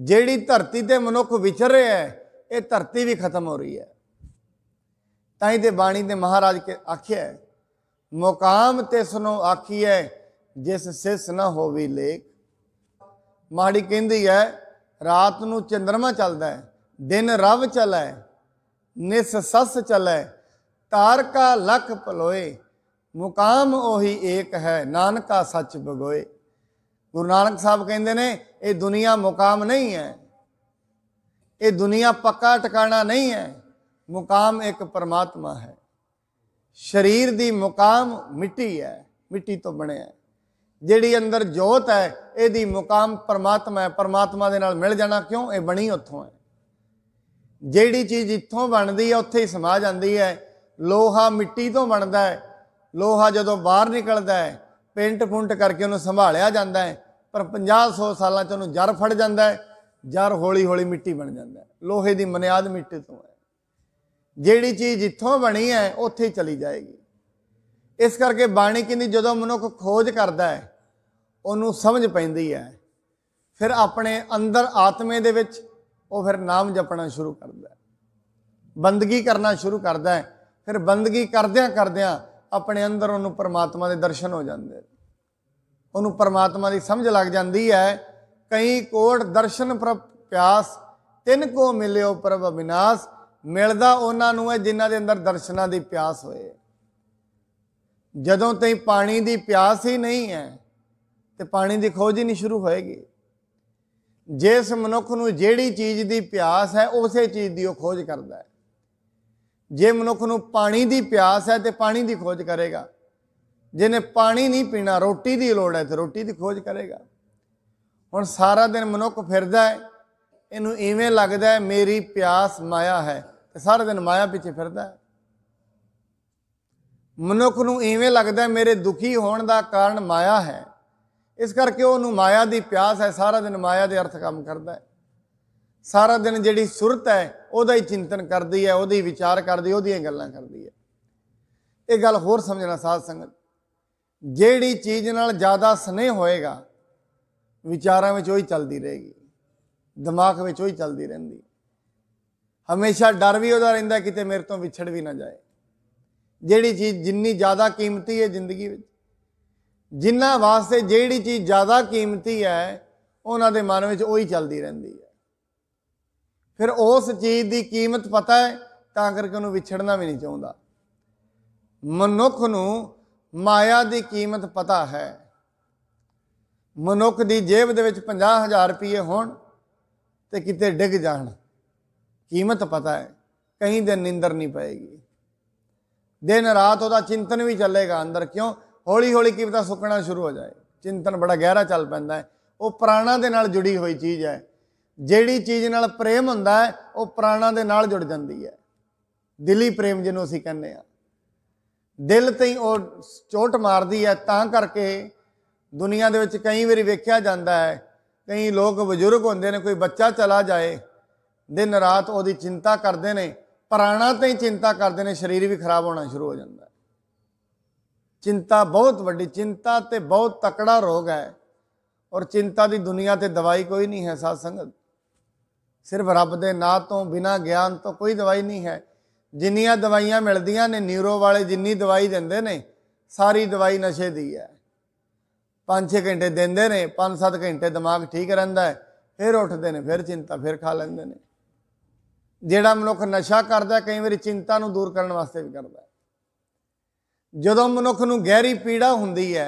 ਜਿਹੜੀ ਧਰਤੀ ਤੇ ਮਨੁੱਖ ਵਿਚਰ ਰਿਹਾ ਹੈ ਇਹ ਧਰਤੀ ਵੀ ਖਤਮ ਹੋ ਰਹੀ ਹੈ ਤਾਂ ਹੀ ਤੇ ਬਾਣੀ ਦੇ ਮਹਾਰਾਜ ਕੇ ਆਖਿਆ ਮੁਕਾਮ ਤੇ ਸੁਨੋ ਆਖੀਐ ਜਿਸ ਸਿਸ ਨਾ ਹੋਵੇ ਲੇਖ ਮਾੜੀ ਕਹਿੰਦੀ ਹੈ ਰਾਤ ਨੂੰ ਚੰਦਰਮਾ ਚੱਲਦਾ ਹੈ ਦਿਨ ਰਵ ਚਲੈ ਨਿਸ ਸਸ ਚਲੈ ਤਾਰਕਾ ਲਖ ਪਲੋਏ ਮੁਕਾਮ ਉਹੀ ਏਕ ਹੈ ਨਾਨਕਾ ਸੱਚ ਬਗੋਏ ਗੁਰੂ ਨਾਨਕ ਸਾਹਿਬ ਕਹਿੰਦੇ ਨੇ ਇਹ ਦੁਨੀਆ ਮੁਕਾਮ ਨਹੀਂ ਹੈ ਇਹ ਦੁਨੀਆ ਪੱਕਾ ਟਿਕਾਣਾ ਨਹੀਂ ਹੈ ਮੁਕਾਮ ਇੱਕ ਪਰਮਾਤਮਾ ਹੈ ਸਰੀਰ ਦੀ ਮੁਕਾਮ ਮਿੱਟੀ ਹੈ ਮਿੱਟੀ ਤੋਂ ਬਣਿਆ ਹੈ ਜਿਹੜੀ ਅੰਦਰ ਜੋਤ ਹੈ ਇਹਦੀ ਮੁਕਾਮ ਪਰਮਾਤਮਾ ਹੈ ਪਰਮਾਤਮਾ ਦੇ ਨਾਲ ਮਿਲ ਜਾਣਾ ਕਿਉਂ ਇਹ ਬਣੀ ਉੱਥੋਂ ਹੈ ਜਿਹੜੀ ਚੀਜ਼ ਇੱਥੋਂ ਬਣਦੀ ਹੈ ਉੱਥੇ ਹੀ ਸਮਾ ਜਾਂਦੀ ਹੈ ਲੋਹਾ ਮਿੱਟੀ ਤੋਂ ਬਣਦਾ ਹੈ ਲੋਹਾ ਜਦੋਂ ਬਾਹਰ ਨਿਕਲਦਾ ਹੈ ਪੇਂਟ ਪੁੰਟ ਕਰਕੇ ਉਹਨੂੰ ਸੰਭਾਲਿਆ ਜਾਂਦਾ ਹੈ ਪਰ 50-100 ਸਾਲਾਂ ਚ ਉਹਨੂੰ ਜਰ ਫੜ ਜਾਂਦਾ ਹੈ ਜਰ ਹੌਲੀ-ਹੌਲੀ ਮਿੱਟੀ ਬਣ ਜਾਂਦਾ ਹੈ ਲੋਹੇ ਦੀ ਮਨਿਆਦ ਮਿੱਟੀ ਤੋਂ ਹੈ ਜਿਹੜੀ ਚੀਜ਼ ਜਿੱਥੋਂ ਬਣੀ ਹੈ ਉੱਥੇ ਹੀ ਚਲੀ ਜਾਏਗੀ ਇਸ ਕਰਕੇ ਬਾਣੀ ਕਹਿੰਦੀ ਜਦੋਂ ਮਨੁੱਖ ਖੋਜ ਕਰਦਾ ਹੈ ਉਹਨੂੰ ਸਮਝ ਪੈਂਦੀ ਹੈ ਫਿਰ ਆਪਣੇ ਅੰਦਰ ਆਤਮੇ ਦੇ ਵਿੱਚ ਉਹ ਫਿਰ ਨਾਮ ਜਪਣਾ ਸ਼ੁਰੂ ਕਰਦਾ ਹੈ ਬੰਦਗੀ ਕਰਨਾ ਸ਼ੁਰੂ ਕਰਦਾ ਹੈ ਫਿਰ ਬੰਦਗੀ ਕਰਦਿਆਂ ਕਰਦਿਆਂ ਆਪਣੇ ਅੰਦਰ ਉਹਨੂੰ ਪਰਮਾਤਮਾ ਦੇ ਦਰਸ਼ਨ ਹੋ ਜਾਂਦੇ ਉਹਨੂੰ ਪਰਮਾਤਮਾ ਦੀ ਸਮਝ ਲੱਗ ਜਾਂਦੀ ਹੈ ਕਈ ਕੋੜ ਦਰਸ਼ਨ ਪਿਆਸ ਤਿੰਨ ਕੋ ਮਿਲਿਓ ਪ੍ਰਭ ਅਬਿਨਾਸ਼ ਮਿਲਦਾ ਉਹਨਾਂ ਨੂੰ ਹੈ ਜਿਨ੍ਹਾਂ ਦੇ ਅੰਦਰ ਦਰਸ਼ਨਾਂ ਦੀ ਪਿਆਸ ਹੋਏ ਜਦੋਂ ਤਈ ਪਾਣੀ ਦੀ ਪਿਆਸ ਹੀ ਨਹੀਂ ਹੈ ਤੇ ਪਾਣੀ ਦੀ ਖੋਜ ਹੀ ਨਹੀਂ ਸ਼ੁਰੂ ਹੋਏਗੀ ਜਿਸ ਮਨੁੱਖ ਨੂੰ ਜਿਹੜੀ ਚੀਜ਼ ਦੀ ਪਿਆਸ ਹੈ ਉਸੇ ਚੀਜ਼ ਦੀ ਉਹ ਖੋਜ ਕਰਦਾ ਹੈ ਜੇ ਮਨੁੱਖ ਨੂੰ ਪਾਣੀ ਦੀ ਪਿਆਸ ਹੈ ਤੇ ਪਾਣੀ ਦੀ ਖੋਜ ਕਰੇਗਾ ਜਿਹਨੇ ਪਾਣੀ ਨਹੀਂ ਪੀਣਾ ਰੋਟੀ ਦੀ ਲੋੜ ਹੈ ਤੇ ਰੋਟੀ ਦੀ ਖੋਜ ਕਰੇਗਾ ਹੁਣ ਸਾਰਾ ਦਿਨ ਮਨੁੱਖ ਫਿਰਦਾ ਹੈ ਇਹਨੂੰ ਇਵੇਂ ਲੱਗਦਾ ਹੈ ਮੇਰੀ ਪਿਆਸ ਮਾਇਆ ਹੈ ਤੇ ਸਾਰਾ ਦਿਨ ਮਾਇਆ ਪਿੱਛੇ ਫਿਰਦਾ ਹੈ ਮਨੁੱਖ ਨੂੰ ਇਵੇਂ ਲੱਗਦਾ ਮੇਰੇ ਦੁਖੀ ਹੋਣ ਦਾ ਕਾਰਨ ਮਾਇਆ ਹੈ ਇਸ ਕਰਕੇ ਉਹਨੂੰ ਮਾਇਆ ਦੀ ਪਿਆਸ ਹੈ ਸਾਰਾ ਦਿਨ ਮਾਇਆ ਦੇ ਅਰਥ ਕੰਮ ਕਰਦਾ ਹੈ ਸਾਰਾ ਦਿਨ ਜਿਹੜੀ ਸੁਰਤ ਹੈ ਉਹਦਾ ਹੀ ਚਿੰਤਨ ਕਰਦੀ ਹੈ ਉਹਦੀ ਵਿਚਾਰ ਕਰਦੀ ਉਹਦੀਆਂ ਗੱਲਾਂ ਕਰਦੀ ਹੈ ਇਹ ਗੱਲ ਹੋਰ ਸਮਝਣਾ ਸਾਧ ਸੰਗਤ ਜਿਹੜੀ ਚੀਜ਼ ਨਾਲ ਜ਼ਿਆਦਾ ਸਨੇਹ ਹੋਏਗਾ ਵਿਚਾਰਾਂ ਵਿੱਚ ਉਹੀ ਚੱਲਦੀ ਰਹੇਗੀ ਦਿਮਾਗ ਵਿੱਚ ਉਹੀ ਚੱਲਦੀ ਰਹਿੰਦੀ ਹਮੇਸ਼ਾ ਡਰ ਵੀ ਉਹਦਾ ਰਹਿੰਦਾ ਕਿਤੇ ਮੇਰੇ ਤੋਂ ਵਿਛੜ ਵੀ ਨਾ ਜਾਏ ਜਿਹੜੀ ਚੀਜ਼ ਜਿੰਨੀ ਜ਼ਿਆਦਾ ਕੀਮਤੀ ਹੈ ਜ਼ਿੰਦਗੀ ਵਿੱਚ ਜਿੰਨਾ ਵਾਸਤੇ ਜਿਹੜੀ ਚੀਜ਼ ਜ਼ਿਆਦਾ ਕੀਮਤੀ ਹੈ ਉਹਨਾਂ ਦੇ ਮਨ ਵਿੱਚ ਉਹੀ ਚੱਲਦੀ ਰਹਿੰਦੀ ਹੈ ਫਿਰ ਉਸ ਚੀਜ਼ ਦੀ ਕੀਮਤ ਪਤਾ ਹੈ ਤਾਂ ਕਰਕੇ ਉਹਨੂੰ ਵਿਛੜਨਾ ਵੀ ਨਹੀਂ ਚਾਹੁੰਦਾ ਮਨੁੱਖ ਨੂੰ ਮਾਇਆ ਦੀ ਕੀਮਤ ਪਤਾ ਹੈ ਮਨੁੱਖ ਦੀ ਜੇਬ ਦੇ ਵਿੱਚ 50000 ਰੁਪਏ ਹੋਣ ਤੇ ਕਿਤੇ ਡਿੱਗ ਜਾਣ ਕੀਮਤ ਪਤਾ ਹੈ ਕਹੀਂ ਦਿਨ ਨਿੰਦਰ ਨਹੀਂ ਪਏਗੀ ਦਿਨ ਰਾਤ ਉਹਦਾ ਚਿੰਤਨ ਵੀ ਚੱਲੇਗਾ ਅੰਦਰ ਕਿਉਂ ਹੌਲੀ ਹੌਲੀ ਕੀਮਤ ਸੁੱਕਣਾ ਸ਼ੁਰੂ ਹੋ ਜਾਏ ਚਿੰਤਨ ਬੜਾ ਗਹਿਰਾ ਚੱਲ ਪੈਂਦਾ ਹੈ ਉਹ ਪ੍ਰਾਣਾ ਦੇ ਨਾਲ ਜੁੜੀ ਹੋਈ ਚੀਜ਼ ਹੈ ਜਿਹੜੀ ਚੀਜ਼ ਨਾਲ ਪ੍ਰੇਮ ਹੁੰਦਾ ਹੈ ਉਹ ਪ੍ਰਾਣਾ ਦੇ ਨਾਲ ਜੁੜ ਜਾਂਦੀ ਹੈ ਦਿਲੀ ਪ੍ਰੇਮ ਜਿਹਨੂੰ ਅਸੀਂ ਕਹਿੰਦੇ ਆ ਦਿਲ ਤੇ ਹੀ ਉਹ ਚੋਟ ਮਾਰਦੀ ਹੈ ਤਾਂ ਕਰਕੇ ਦੁਨੀਆ ਦੇ ਵਿੱਚ ਕਈ ਵਾਰੀ ਵੇਖਿਆ ਜਾਂਦਾ ਹੈ ਕਈ ਲੋਕ ਬਜ਼ੁਰਗ ਹੁੰਦੇ ਨੇ ਕੋਈ ਬੱਚਾ ਚਲਾ ਜਾਏ ਦਿਨ ਰਾਤ ਉਹਦੀ ਚਿੰਤਾ ਕਰਦੇ ਨੇ ਪ੍ਰਾਣਾ ਤੇ ਹੀ ਚਿੰਤਾ ਕਰਦੇ ਨੇ ਸਰੀਰ ਵੀ ਖਰਾਬ ਹੋਣਾ ਸ਼ੁਰੂ ਹੋ ਜਾਂਦਾ ਹੈ ਚਿੰਤਾ ਬਹੁਤ ਵੱਡੀ ਚਿੰਤਾ ਤੇ ਬਹੁਤ ਤਕੜਾ ਰੋਗ ਹੈ ਔਰ ਚਿੰਤਾ ਦੀ ਦੁਨੀਆ ਤੇ ਦਵਾਈ ਕੋਈ ਨਹੀਂ ਹੈ ਸਾਧ ਸੰਗਤ ਸਿਰਫ ਰੱਬ ਦੇ ਨਾਂ ਤੋਂ ਬਿਨਾ ਗਿਆਨ ਤੋਂ ਕੋਈ ਦਵਾਈ ਨਹੀਂ ਹੈ ਜਿੰਨੀਆਂ ਦਵਾਈਆਂ ਮਿਲਦੀਆਂ ਨੇ ਨਿਊਰੋ ਵਾਲੇ ਜਿੰਨੀ ਦਵਾਈ ਦਿੰਦੇ ਨੇ ਸਾਰੀ ਦਵਾਈ ਨਸ਼ੇ ਦੀ ਹੈ 5-6 ਘੰਟੇ ਦਿੰਦੇ ਨੇ 5-7 ਘੰਟੇ ਦਿਮਾਗ ਠੀਕ ਰਹਿੰਦਾ ਹੈ ਫਿਰ ਉੱਠਦੇ ਨੇ ਫਿਰ ਚਿੰਤਾ ਫਿਰ ਖਾ ਲੈਂਦੇ ਨੇ ਜਿਹੜਾ ਮਨੁੱਖ ਨਸ਼ਾ ਕਰਦਾ ਕਈ ਵਾਰੀ ਚਿੰਤਾ ਨੂੰ ਦੂਰ ਕਰਨ ਵਾਸਤੇ ਵੀ ਕਰਦਾ ਜਦੋਂ ਮਨੁੱਖ ਨੂੰ ਗਹਿਰੀ ਪੀੜਾ ਹੁੰਦੀ ਹੈ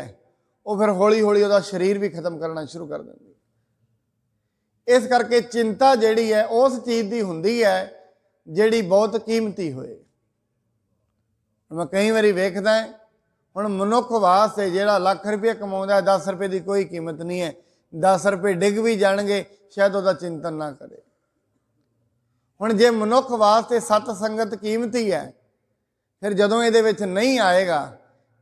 ਉਹ ਫਿਰ ਹੌਲੀ-ਹੌਲੀ ਉਹਦਾ ਸਰੀਰ ਵੀ ਖਤਮ ਕਰਨਾ ਸ਼ੁਰੂ ਕਰ ਦਿੰਦੀ ਇਸ ਕਰਕੇ ਚਿੰਤਾ ਜਿਹੜੀ ਹੈ ਉਸ ਚੀਜ਼ ਦੀ ਹੁੰਦੀ ਹੈ ਜਿਹੜੀ ਬਹੁਤ ਕੀਮਤੀ ਹੋਏ ਮੈਂ ਕਈ ਵਾਰੀ ਵੇਖਦਾ ਹੁਣ ਮਨੁੱਖ ਵਾਸਤੇ ਜਿਹੜਾ ਲੱਖ ਰੁਪਏ ਕਮਾਉਂਦਾ 10 ਰੁਪਏ ਦੀ ਕੋਈ ਕੀਮਤ ਨਹੀਂ ਹੈ 10 ਰੁਪਏ ਡਿੱਗ ਵੀ ਜਾਣਗੇ ਸ਼ਾਇਦ ਉਹਦਾ ਚਿੰਤਨ ਨਾ ਕਰੇ ਹੁਣ ਜੇ ਮਨੁੱਖ ਵਾਸਤੇ ਸਤ ਸੰਗਤ ਕੀਮਤੀ ਹੈ ਫਿਰ ਜਦੋਂ ਇਹਦੇ ਵਿੱਚ ਨਹੀਂ ਆਏਗਾ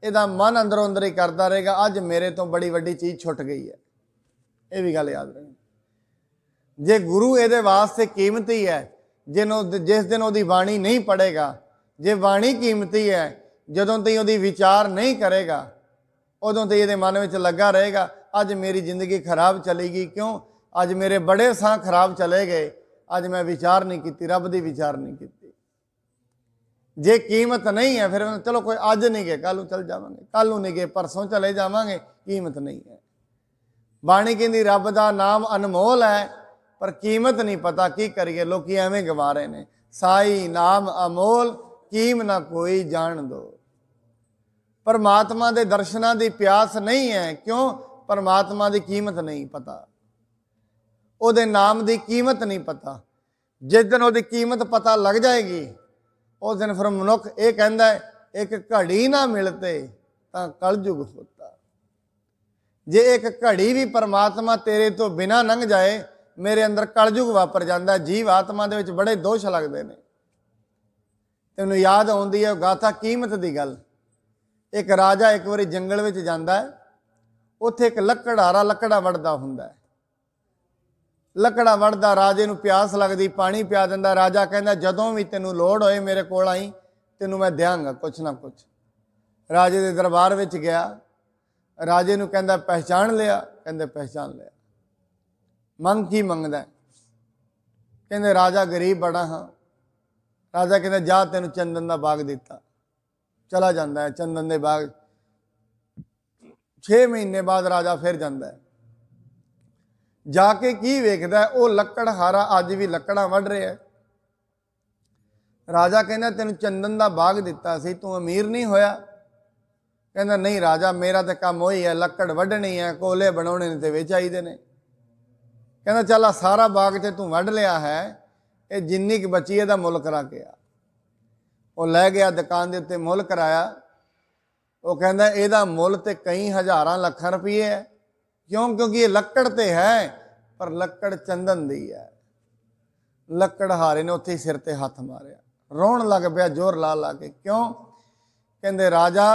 ਇਹਦਾ ਮਨ ਅੰਦਰੋਂ ਅੰਦਰ ਹੀ ਕਰਦਾ ਰਹੇਗਾ ਅੱਜ ਮੇਰੇ ਤੋਂ ਬੜੀ ਵੱਡੀ ਚੀਜ਼ ਛੁੱਟ ਗਈ ਹੈ ਇਹ ਵੀ ਗੱਲ ਯਾਦ ਰੱਖਣੀ ਜੇ ਗੁਰੂ ਇਹਦੇ ਵਾਸਤੇ ਕੀਮਤੀ ਹੈ ਜਿਹਨੂੰ ਜਿਸ ਦਿਨ ਉਹਦੀ ਬਾਣੀ ਨਹੀਂ ਪੜੇਗਾ ਜੇ ਬਾਣੀ ਕੀਮਤੀ ਹੈ ਜਦੋਂ ਤਈ ਉਹਦੀ ਵਿਚਾਰ ਨਹੀਂ ਕਰੇਗਾ ਉਦੋਂ ਤੇ ਇਹਦੇ ਮਨ ਵਿੱਚ ਲੱਗਾ ਰਹੇਗਾ ਅੱਜ ਮੇਰੀ ਜ਼ਿੰਦਗੀ ਖਰਾਬ ਚਲੀ ਗਈ ਕਿਉਂ ਅੱਜ ਮੇਰੇ ਬੜੇ ਸਾਂ ਖਰਾਬ ਚਲੇ ਗਏ ਅੱਜ ਮੈਂ ਵਿਚਾਰ ਨਹੀਂ ਕੀਤੀ ਰੱਬ ਦੀ ਵਿਚਾਰ ਨਹੀਂ ਕੀਤੀ ਜੇ ਕੀਮਤ ਨਹੀਂ ਹੈ ਫਿਰ ਚਲੋ ਕੋਈ ਅੱਜ ਨਹੀਂ ਗਏ ਕੱਲ ਨੂੰ ਚਲ ਜਾਵਾਂਗੇ ਕੱਲ ਨੂੰ ਨਹੀਂ ਗਏ ਪਰਸੋਂ ਚਲੇ ਜਾਵਾਂਗੇ ਕੀਮਤ ਨਹੀਂ ਹੈ ਬਾਣੀ ਕਹਿੰਦੀ ਰੱਬ ਦਾ ਨਾਮ ਅਨਮੋਲ ਹੈ ਪਰ ਕੀਮਤ ਨਹੀਂ ਪਤਾ ਕੀ ਕਰੀਏ ਲੋਕੀ ਐਵੇਂ ਗਵਾ ਰਹੇ ਨੇ ਸਾਈ ਨਾਮ ਅਮੋਲ ਕੀਮ ਨਾ ਕੋਈ ਜਾਣ ਦੋ ਪਰਮਾਤਮਾ ਦੇ ਦਰਸ਼ਨਾਂ ਦੀ ਪਿਆਸ ਨਹੀਂ ਹੈ ਕਿਉਂ ਪਰਮਾਤਮਾ ਦੀ ਕੀਮਤ ਨਹੀਂ ਪਤਾ ਉਹਦੇ ਨਾਮ ਦੀ ਕੀਮਤ ਨਹੀਂ ਪਤਾ ਜਿਸ ਦਿਨ ਉਹਦੀ ਕੀਮਤ ਪਤਾ ਲੱਗ ਜਾਏਗੀ ਉਸ ਦਿਨ ਫਿਰ ਮਨੁੱਖ ਇਹ ਕਹਿੰਦਾ ਹੈ ਇੱਕ ਘੜੀ ਨਾ ਮਿਲਤੇ ਤਾਂ ਕਲਯੁਗ ਹੋਤਾ ਜੇ ਇੱਕ ਘੜੀ ਵੀ ਪਰਮਾਤਮਾ ਤੇਰੇ ਤੋਂ ਬਿਨਾ ਲੰਘ ਜਾਏ ਮੇਰੇ ਅੰਦਰ ਕਲਯੁਗ ਵਾਪਰ ਜਾਂਦਾ ਜੀਵ ਆਤਮਾ ਦੇ ਵਿੱਚ ਬੜੇ ਦੋਸ਼ ਲੱਗਦੇ ਨੇ ਤੈਨੂੰ ਯਾਦ ਆਉਂਦੀ ਹੈ ਗਾਥਾ ਕੀਮਤ ਦੀ ਗੱਲ ਇੱਕ ਰਾਜਾ ਇੱਕ ਵਾਰੀ ਜੰਗਲ ਵਿੱਚ ਜਾਂਦਾ ਹੈ ਉੱਥੇ ਇੱਕ ਲੱਕੜਾਰਾ ਲੱਕੜਾ ਵੜਦਾ ਹੁੰਦਾ ਹੈ ਲੱਕੜਾ ਵੜਦਾ ਰਾਜੇ ਨੂੰ ਪਿਆਸ ਲੱਗਦੀ ਪਾਣੀ ਪਿਆ ਦਿੰਦਾ ਰਾਜਾ ਕਹਿੰਦਾ ਜਦੋਂ ਵੀ ਤੈਨੂੰ ਲੋੜ ਹੋਏ ਮੇਰੇ ਕੋਲ ਆਈ ਤੈਨੂੰ ਮੈਂ ਦਿਆਂਗਾ ਕੁਛ ਨਾ ਕੁਛ ਰਾਜੇ ਦੇ ਦਰਬਾਰ ਵਿੱਚ ਗਿਆ ਰਾਜੇ ਨੂੰ ਕਹਿੰਦਾ ਪਹਿਚਾਣ ਲਿਆ ਕਹਿੰਦੇ ਪਹਿਚਾਣ ਲਿਆ ਮੰਗ ਕੀ ਮੰਗਦਾ ਕਹਿੰਦੇ ਰਾਜਾ ਗਰੀਬ ਬੜਾ ਹਾਂ ਰਾਜਾ ਕਹਿੰਦਾ ਜਾ ਤੈਨੂੰ ਚੰਦਨ ਦਾ ਬਾਗ ਦਿੱਤਾ ਚਲਾ ਜਾਂਦਾ ਹੈ ਚੰਦਨ ਦੇ ਬਾਗ 6 ਮਹੀਨੇ ਬਾਅਦ ਰਾਜਾ ਫਿਰ ਜਾਂਦਾ ਹੈ ਜਾ ਕੇ ਕੀ ਵੇਖਦਾ ਉਹ ਲੱਕੜ ਹਾਰਾ ਅੱਜ ਵੀ ਲੱਕੜਾਂ ਵੱਢ ਰਿਹਾ ਹੈ ਰਾਜਾ ਕਹਿੰਦਾ ਤੈਨੂੰ ਚੰਦਨ ਦਾ ਬਾਗ ਦਿੱਤਾ ਸੀ ਤੂੰ ਅਮੀਰ ਨਹੀਂ ਹੋਇਆ ਕਹਿੰਦਾ ਨਹੀਂ ਰਾਜਾ ਮੇਰਾ ਤਾਂ ਕੰਮ ਹੋਈ ਹੈ ਲੱਕੜ ਵੱਢਣੀ ਹੈ ਕੋਲੇ ਬਣਾਉਣੇ ਨੇ ਤੇ ਵੇਚਾਈਦੇ ਨੇ ਕਹਿੰਦਾ ਚੱਲ ਆ ਸਾਰਾ ਬਾਗ ਤੇ ਤੂੰ ਵੱਢ ਲਿਆ ਹੈ ਇਹ ਜਿੰਨੀ ਕਿ ਬਚੀ ਇਹਦਾ ਮੁੱਲ ਕਰਾ ਕੇ ਆ ਉਹ ਲੈ ਗਿਆ ਦੁਕਾਨ ਦੇ ਉੱਤੇ ਮੁੱਲ ਕਰਾਇਆ ਉਹ ਕਹਿੰਦਾ ਇਹਦਾ ਮੁੱਲ ਤੇ ਕਈ ਹਜ਼ਾਰਾਂ ਲੱਖਾਂ ਰੁਪਏ ਹੈ ਕਿਉਂ ਕਿਉਂਕਿ ਇਹ ਲੱਕੜ ਤੇ ਹੈ ਪਰ ਲੱਕੜ ਚੰਦਨ ਦੀ ਹੈ ਲੱਕੜ ਹਾਰੇ ਨੇ ਉੱਥੇ ਸਿਰ ਤੇ ਹੱਥ ਮਾਰਿਆ ਰੋਣ ਲੱਗ ਪਿਆ ਜ਼ੋਰ ਲਾ ਲਾ ਕੇ ਕਿਉਂ ਕਹਿੰਦੇ ਰਾਜਾ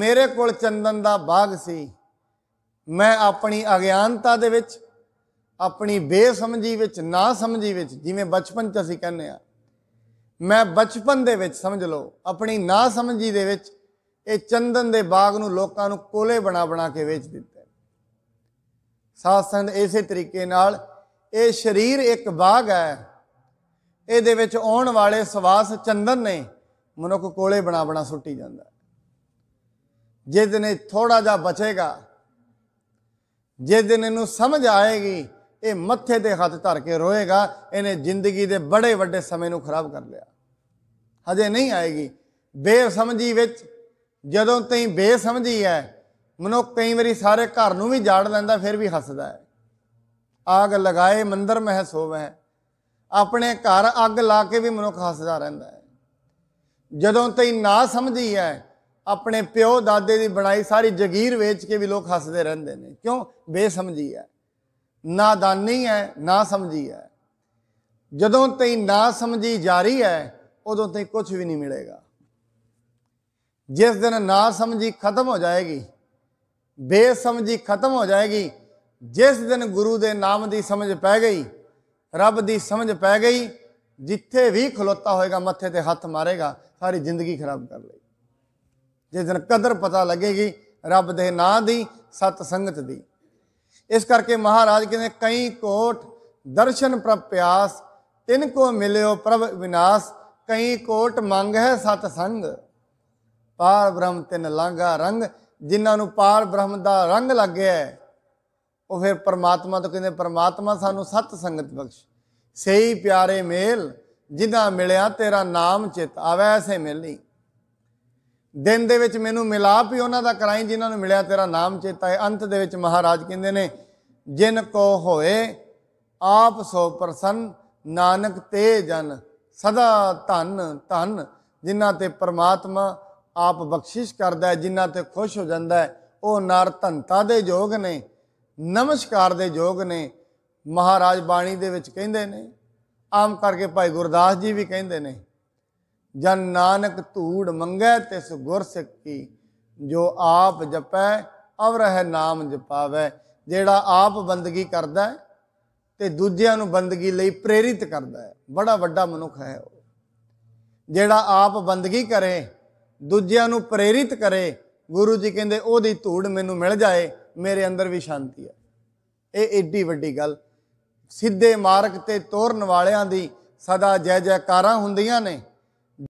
ਮੇਰੇ ਕੋਲ ਚੰਦਨ ਦਾ ਬਾਗ ਸੀ ਮੈਂ ਆਪਣੀ ਅਗਿਆਨਤਾ ਦੇ ਵਿੱਚ ਆਪਣੀ ਬੇਸਮਝੀ ਵਿੱਚ ਨਾ ਸਮਝੀ ਵਿੱਚ ਜਿਵੇਂ ਬਚਪਨ 'ਚ ਅਸੀਂ ਕਹਿੰਦੇ ਆ ਮੈਂ ਬਚਪਨ ਦੇ ਵਿੱਚ ਸਮਝ ਲਓ ਆਪਣੀ ਨਾ ਸਮਝੀ ਦੇ ਵਿੱਚ ਇਹ ਚੰਦਨ ਦੇ ਬਾਗ ਨੂੰ ਲੋਕਾਂ ਨੂੰ ਕੋਲੇ ਬਣਾ ਬਣਾ ਕੇ ਵੇਚ ਦਿੱਤਾ ਸਾਧ ਸੰਤ ਇਸੇ ਤਰੀਕੇ ਨਾਲ ਇਹ ਸਰੀਰ ਇੱਕ ਬਾਗ ਹੈ ਇਹਦੇ ਵਿੱਚ ਆਉਣ ਵਾਲੇ ਸਵਾਸ ਚੰਦਨ ਨੇ ਮਨੁੱਖ ਕੋਲੇ ਬਣਾ ਬਣਾ ਸੁੱਟੀ ਜਾਂਦਾ ਜਿਸ ਦਿਨ ਥੋੜਾ ਜਿਹਾ ਬਚੇਗਾ ਜਿਸ ਦਿਨ ਇਹਨੂੰ ਸਮਝ ਆਏਗੀ ਇਹ ਮੱਥੇ ਦੇ ਹੱਥ ਧਰ ਕੇ ਰੋਏਗਾ ਇਹਨੇ ਜ਼ਿੰਦਗੀ ਦੇ ਬੜੇ ਵੱਡੇ ਸਮੇਂ ਨੂੰ ਖਰਾਬ ਕਰ ਲਿਆ ਹਜੇ ਨਹੀਂ ਆਏਗੀ ਬੇਸਮਝੀ ਵਿੱਚ ਜਦੋਂ ਤਈ ਬੇਸਮਝੀ ਹੈ ਮਨੁੱਖ ਕਈ ਵਾਰੀ ਸਾਰੇ ਘਰ ਨੂੰ ਵੀ ਜਾੜ ਲੈਂਦਾ ਫਿਰ ਵੀ ਹੱਸਦਾ ਹੈ ਆਗ ਲਗਾਏ ਮੰਦਰ ਮਹਿ ਸੋਵੇ ਆਪਣੇ ਘਰ ਅੱਗ ਲਾ ਕੇ ਵੀ ਮਨੁੱਖ ਹੱਸਦਾ ਰਹਿੰਦਾ ਹੈ ਜਦੋਂ ਤਈ ਨਾ ਸਮਝੀ ਹੈ ਆਪਣੇ ਪਿਓ ਦਾਦੇ ਦੀ ਬਣਾਈ ਸਾਰੀ ਜਗੀਰ ਵੇਚ ਕੇ ਵੀ ਲੋਕ ਹੱਸਦੇ ਰਹਿੰਦੇ ਨੇ ਕਿਉਂ ਬੇਸਮਝੀ ਹੈ ਨਾਦਾਨੀ ਹੈ ਨਾ ਸਮਝੀ ਹੈ ਜਦੋਂ ਤੈ ਨਾ ਸਮਝੀ ਜਾਰੀ ਹੈ ਉਦੋਂ ਤੈ ਕੁਝ ਵੀ ਨਹੀਂ ਮਿਲੇਗਾ ਜਿਸ ਦਿਨ ਨਾ ਸਮਝੀ ਖਤਮ ਹੋ ਜਾਏਗੀ ਬੇਸਮਝੀ ਖਤਮ ਹੋ ਜਾਏਗੀ ਜਿਸ ਦਿਨ ਗੁਰੂ ਦੇ ਨਾਮ ਦੀ ਸਮਝ ਪੈ ਗਈ ਰੱਬ ਦੀ ਸਮਝ ਪੈ ਗਈ ਜਿੱਥੇ ਵੀ ਖਲੋਤਾ ਹੋਏਗਾ ਮੱਥੇ ਤੇ ਹੱਥ ਮਾਰੇਗਾ ਸਾਰੀ ਜ਼ਿੰਦਗੀ ਖਰਾਬ ਕਰ ਲਈ ਜਿਸ ਦਿਨ ਕਦਰ ਪਤਾ ਲੱਗੇਗੀ ਰੱਬ ਦੇ ਨਾਂ ਦੀ ਸਤ ਸੰਗਤ ਦੀ ਇਸ ਕਰਕੇ ਮਹਾਰਾਜ ਕਹਿੰਦੇ ਕਈ ਕੋਟ ਦਰਸ਼ਨ ਪ੍ਰਪਿਆਸ ਤਿੰਨ ਤਿਨ ਕੋ ਮਿਲਿਓ ਪ੍ਰਭ ਵਿਨਾਸ਼ ਕਈ ਕੋਟ ਮੰਗ ਹੈ ਸਤ ਸੰਗ ਪਾਰ ਬ੍ਰਹਮ ਤਿਨ ਲਾਂਗਾ ਰੰਗ ਜਿਨ੍ਹਾਂ ਨੂੰ ਪਾਰ ਬ੍ਰਹਮ ਦਾ ਰੰਗ ਲੱਗਿਆ ਉਹ ਫਿਰ ਪਰਮਾਤਮਾ ਤੋਂ ਕਹਿੰਦੇ ਪਰਮਾਤਮਾ ਸਾਨੂੰ ਸਤ ਸੰਗਤ ਬਖਸ਼ ਸਹੀ ਪਿਆਰੇ ਮੇਲ ਜਿਨ੍ਹਾਂ ਮਿਲਿਆ ਤੇਰਾ ਨਾਮ ਚਿਤ ਆਵੇ ਐਸੇ ਮਿਲਨੀ ਦਿਨ ਦੇ ਵਿੱਚ ਮੈਨੂੰ ਮਿਲਾਪ ਵੀ ਉਹਨਾਂ ਦਾ ਕਰਾਈ ਜਿਨ੍ਹਾਂ ਨੂੰ ਮਿਲਿਆ ਤੇਰਾ ਨਾਮ ਚੇਤਾ ਹੈ ਅੰਤ ਦੇ ਵਿੱਚ ਮਹਾਰਾਜ ਕਹਿੰਦੇ ਨੇ ਜਿਨ ਕੋ ਹੋਏ ਆਪ ਸੋ ਪ੍ਰਸੰਨ ਨਾਨਕ ਤੇ ਜਨ ਸਦਾ ਧਨ ਧਨ ਜਿਨ੍ਹਾਂ ਤੇ ਪ੍ਰਮਾਤਮਾ ਆਪ ਬਖਸ਼ਿਸ਼ ਕਰਦਾ ਹੈ ਜਿਨ੍ਹਾਂ ਤੇ ਖੁਸ਼ ਹੋ ਜਾਂਦਾ ਹੈ ਉਹ ਨਰ ਧੰਤਾ ਦੇ ਯੋਗ ਨੇ ਨਮਸਕਾਰ ਦੇ ਯੋਗ ਨੇ ਮਹਾਰਾਜ ਬਾਣੀ ਦੇ ਵਿੱਚ ਕਹਿੰਦੇ ਨੇ ਆਮ ਕਰਕੇ ਭਾਈ ਗੁਰਦਾਸ ਜੀ ਵੀ ਕਹਿੰਦੇ ਨੇ ਜਨ ਨਾਨਕ ਧੂੜ ਮੰਗੈ ਤਿਸ ਗੁਰ ਸਿੱਖ ਕੀ ਜੋ ਆਪ ਜਪੈ ਅਵਰ ਹੈ ਨਾਮ ਜਪਾਵੇ ਜਿਹੜਾ ਆਪ ਬੰਦਗੀ ਕਰਦਾ ਹੈ ਤੇ ਦੂਜਿਆਂ ਨੂੰ ਬੰਦਗੀ ਲਈ ਪ੍ਰੇਰਿਤ ਕਰਦਾ ਹੈ ਬੜਾ ਵੱਡਾ ਮਨੁੱਖ ਹੈ ਉਹ ਜਿਹੜਾ ਆਪ ਬੰਦਗੀ ਕਰੇ ਦੂਜਿਆਂ ਨੂੰ ਪ੍ਰੇਰਿਤ ਕਰੇ ਗੁਰੂ ਜੀ ਕਹਿੰਦੇ ਉਹਦੀ ਧੂੜ ਮੈਨੂੰ ਮਿਲ ਜਾਏ ਮੇਰੇ ਅੰਦਰ ਵੀ ਸ਼ਾਂਤੀ ਹੈ ਇਹ ਏਡੀ ਵੱਡੀ ਗੱਲ ਸਿੱਧੇ ਮਾਰਗ ਤੇ ਤੋਰਨ ਵਾਲਿਆਂ ਦੀ ਸਦਾ ਜੈ ਜੈਕਾਰਾਂ ਹੁੰਦੀਆਂ ਨੇ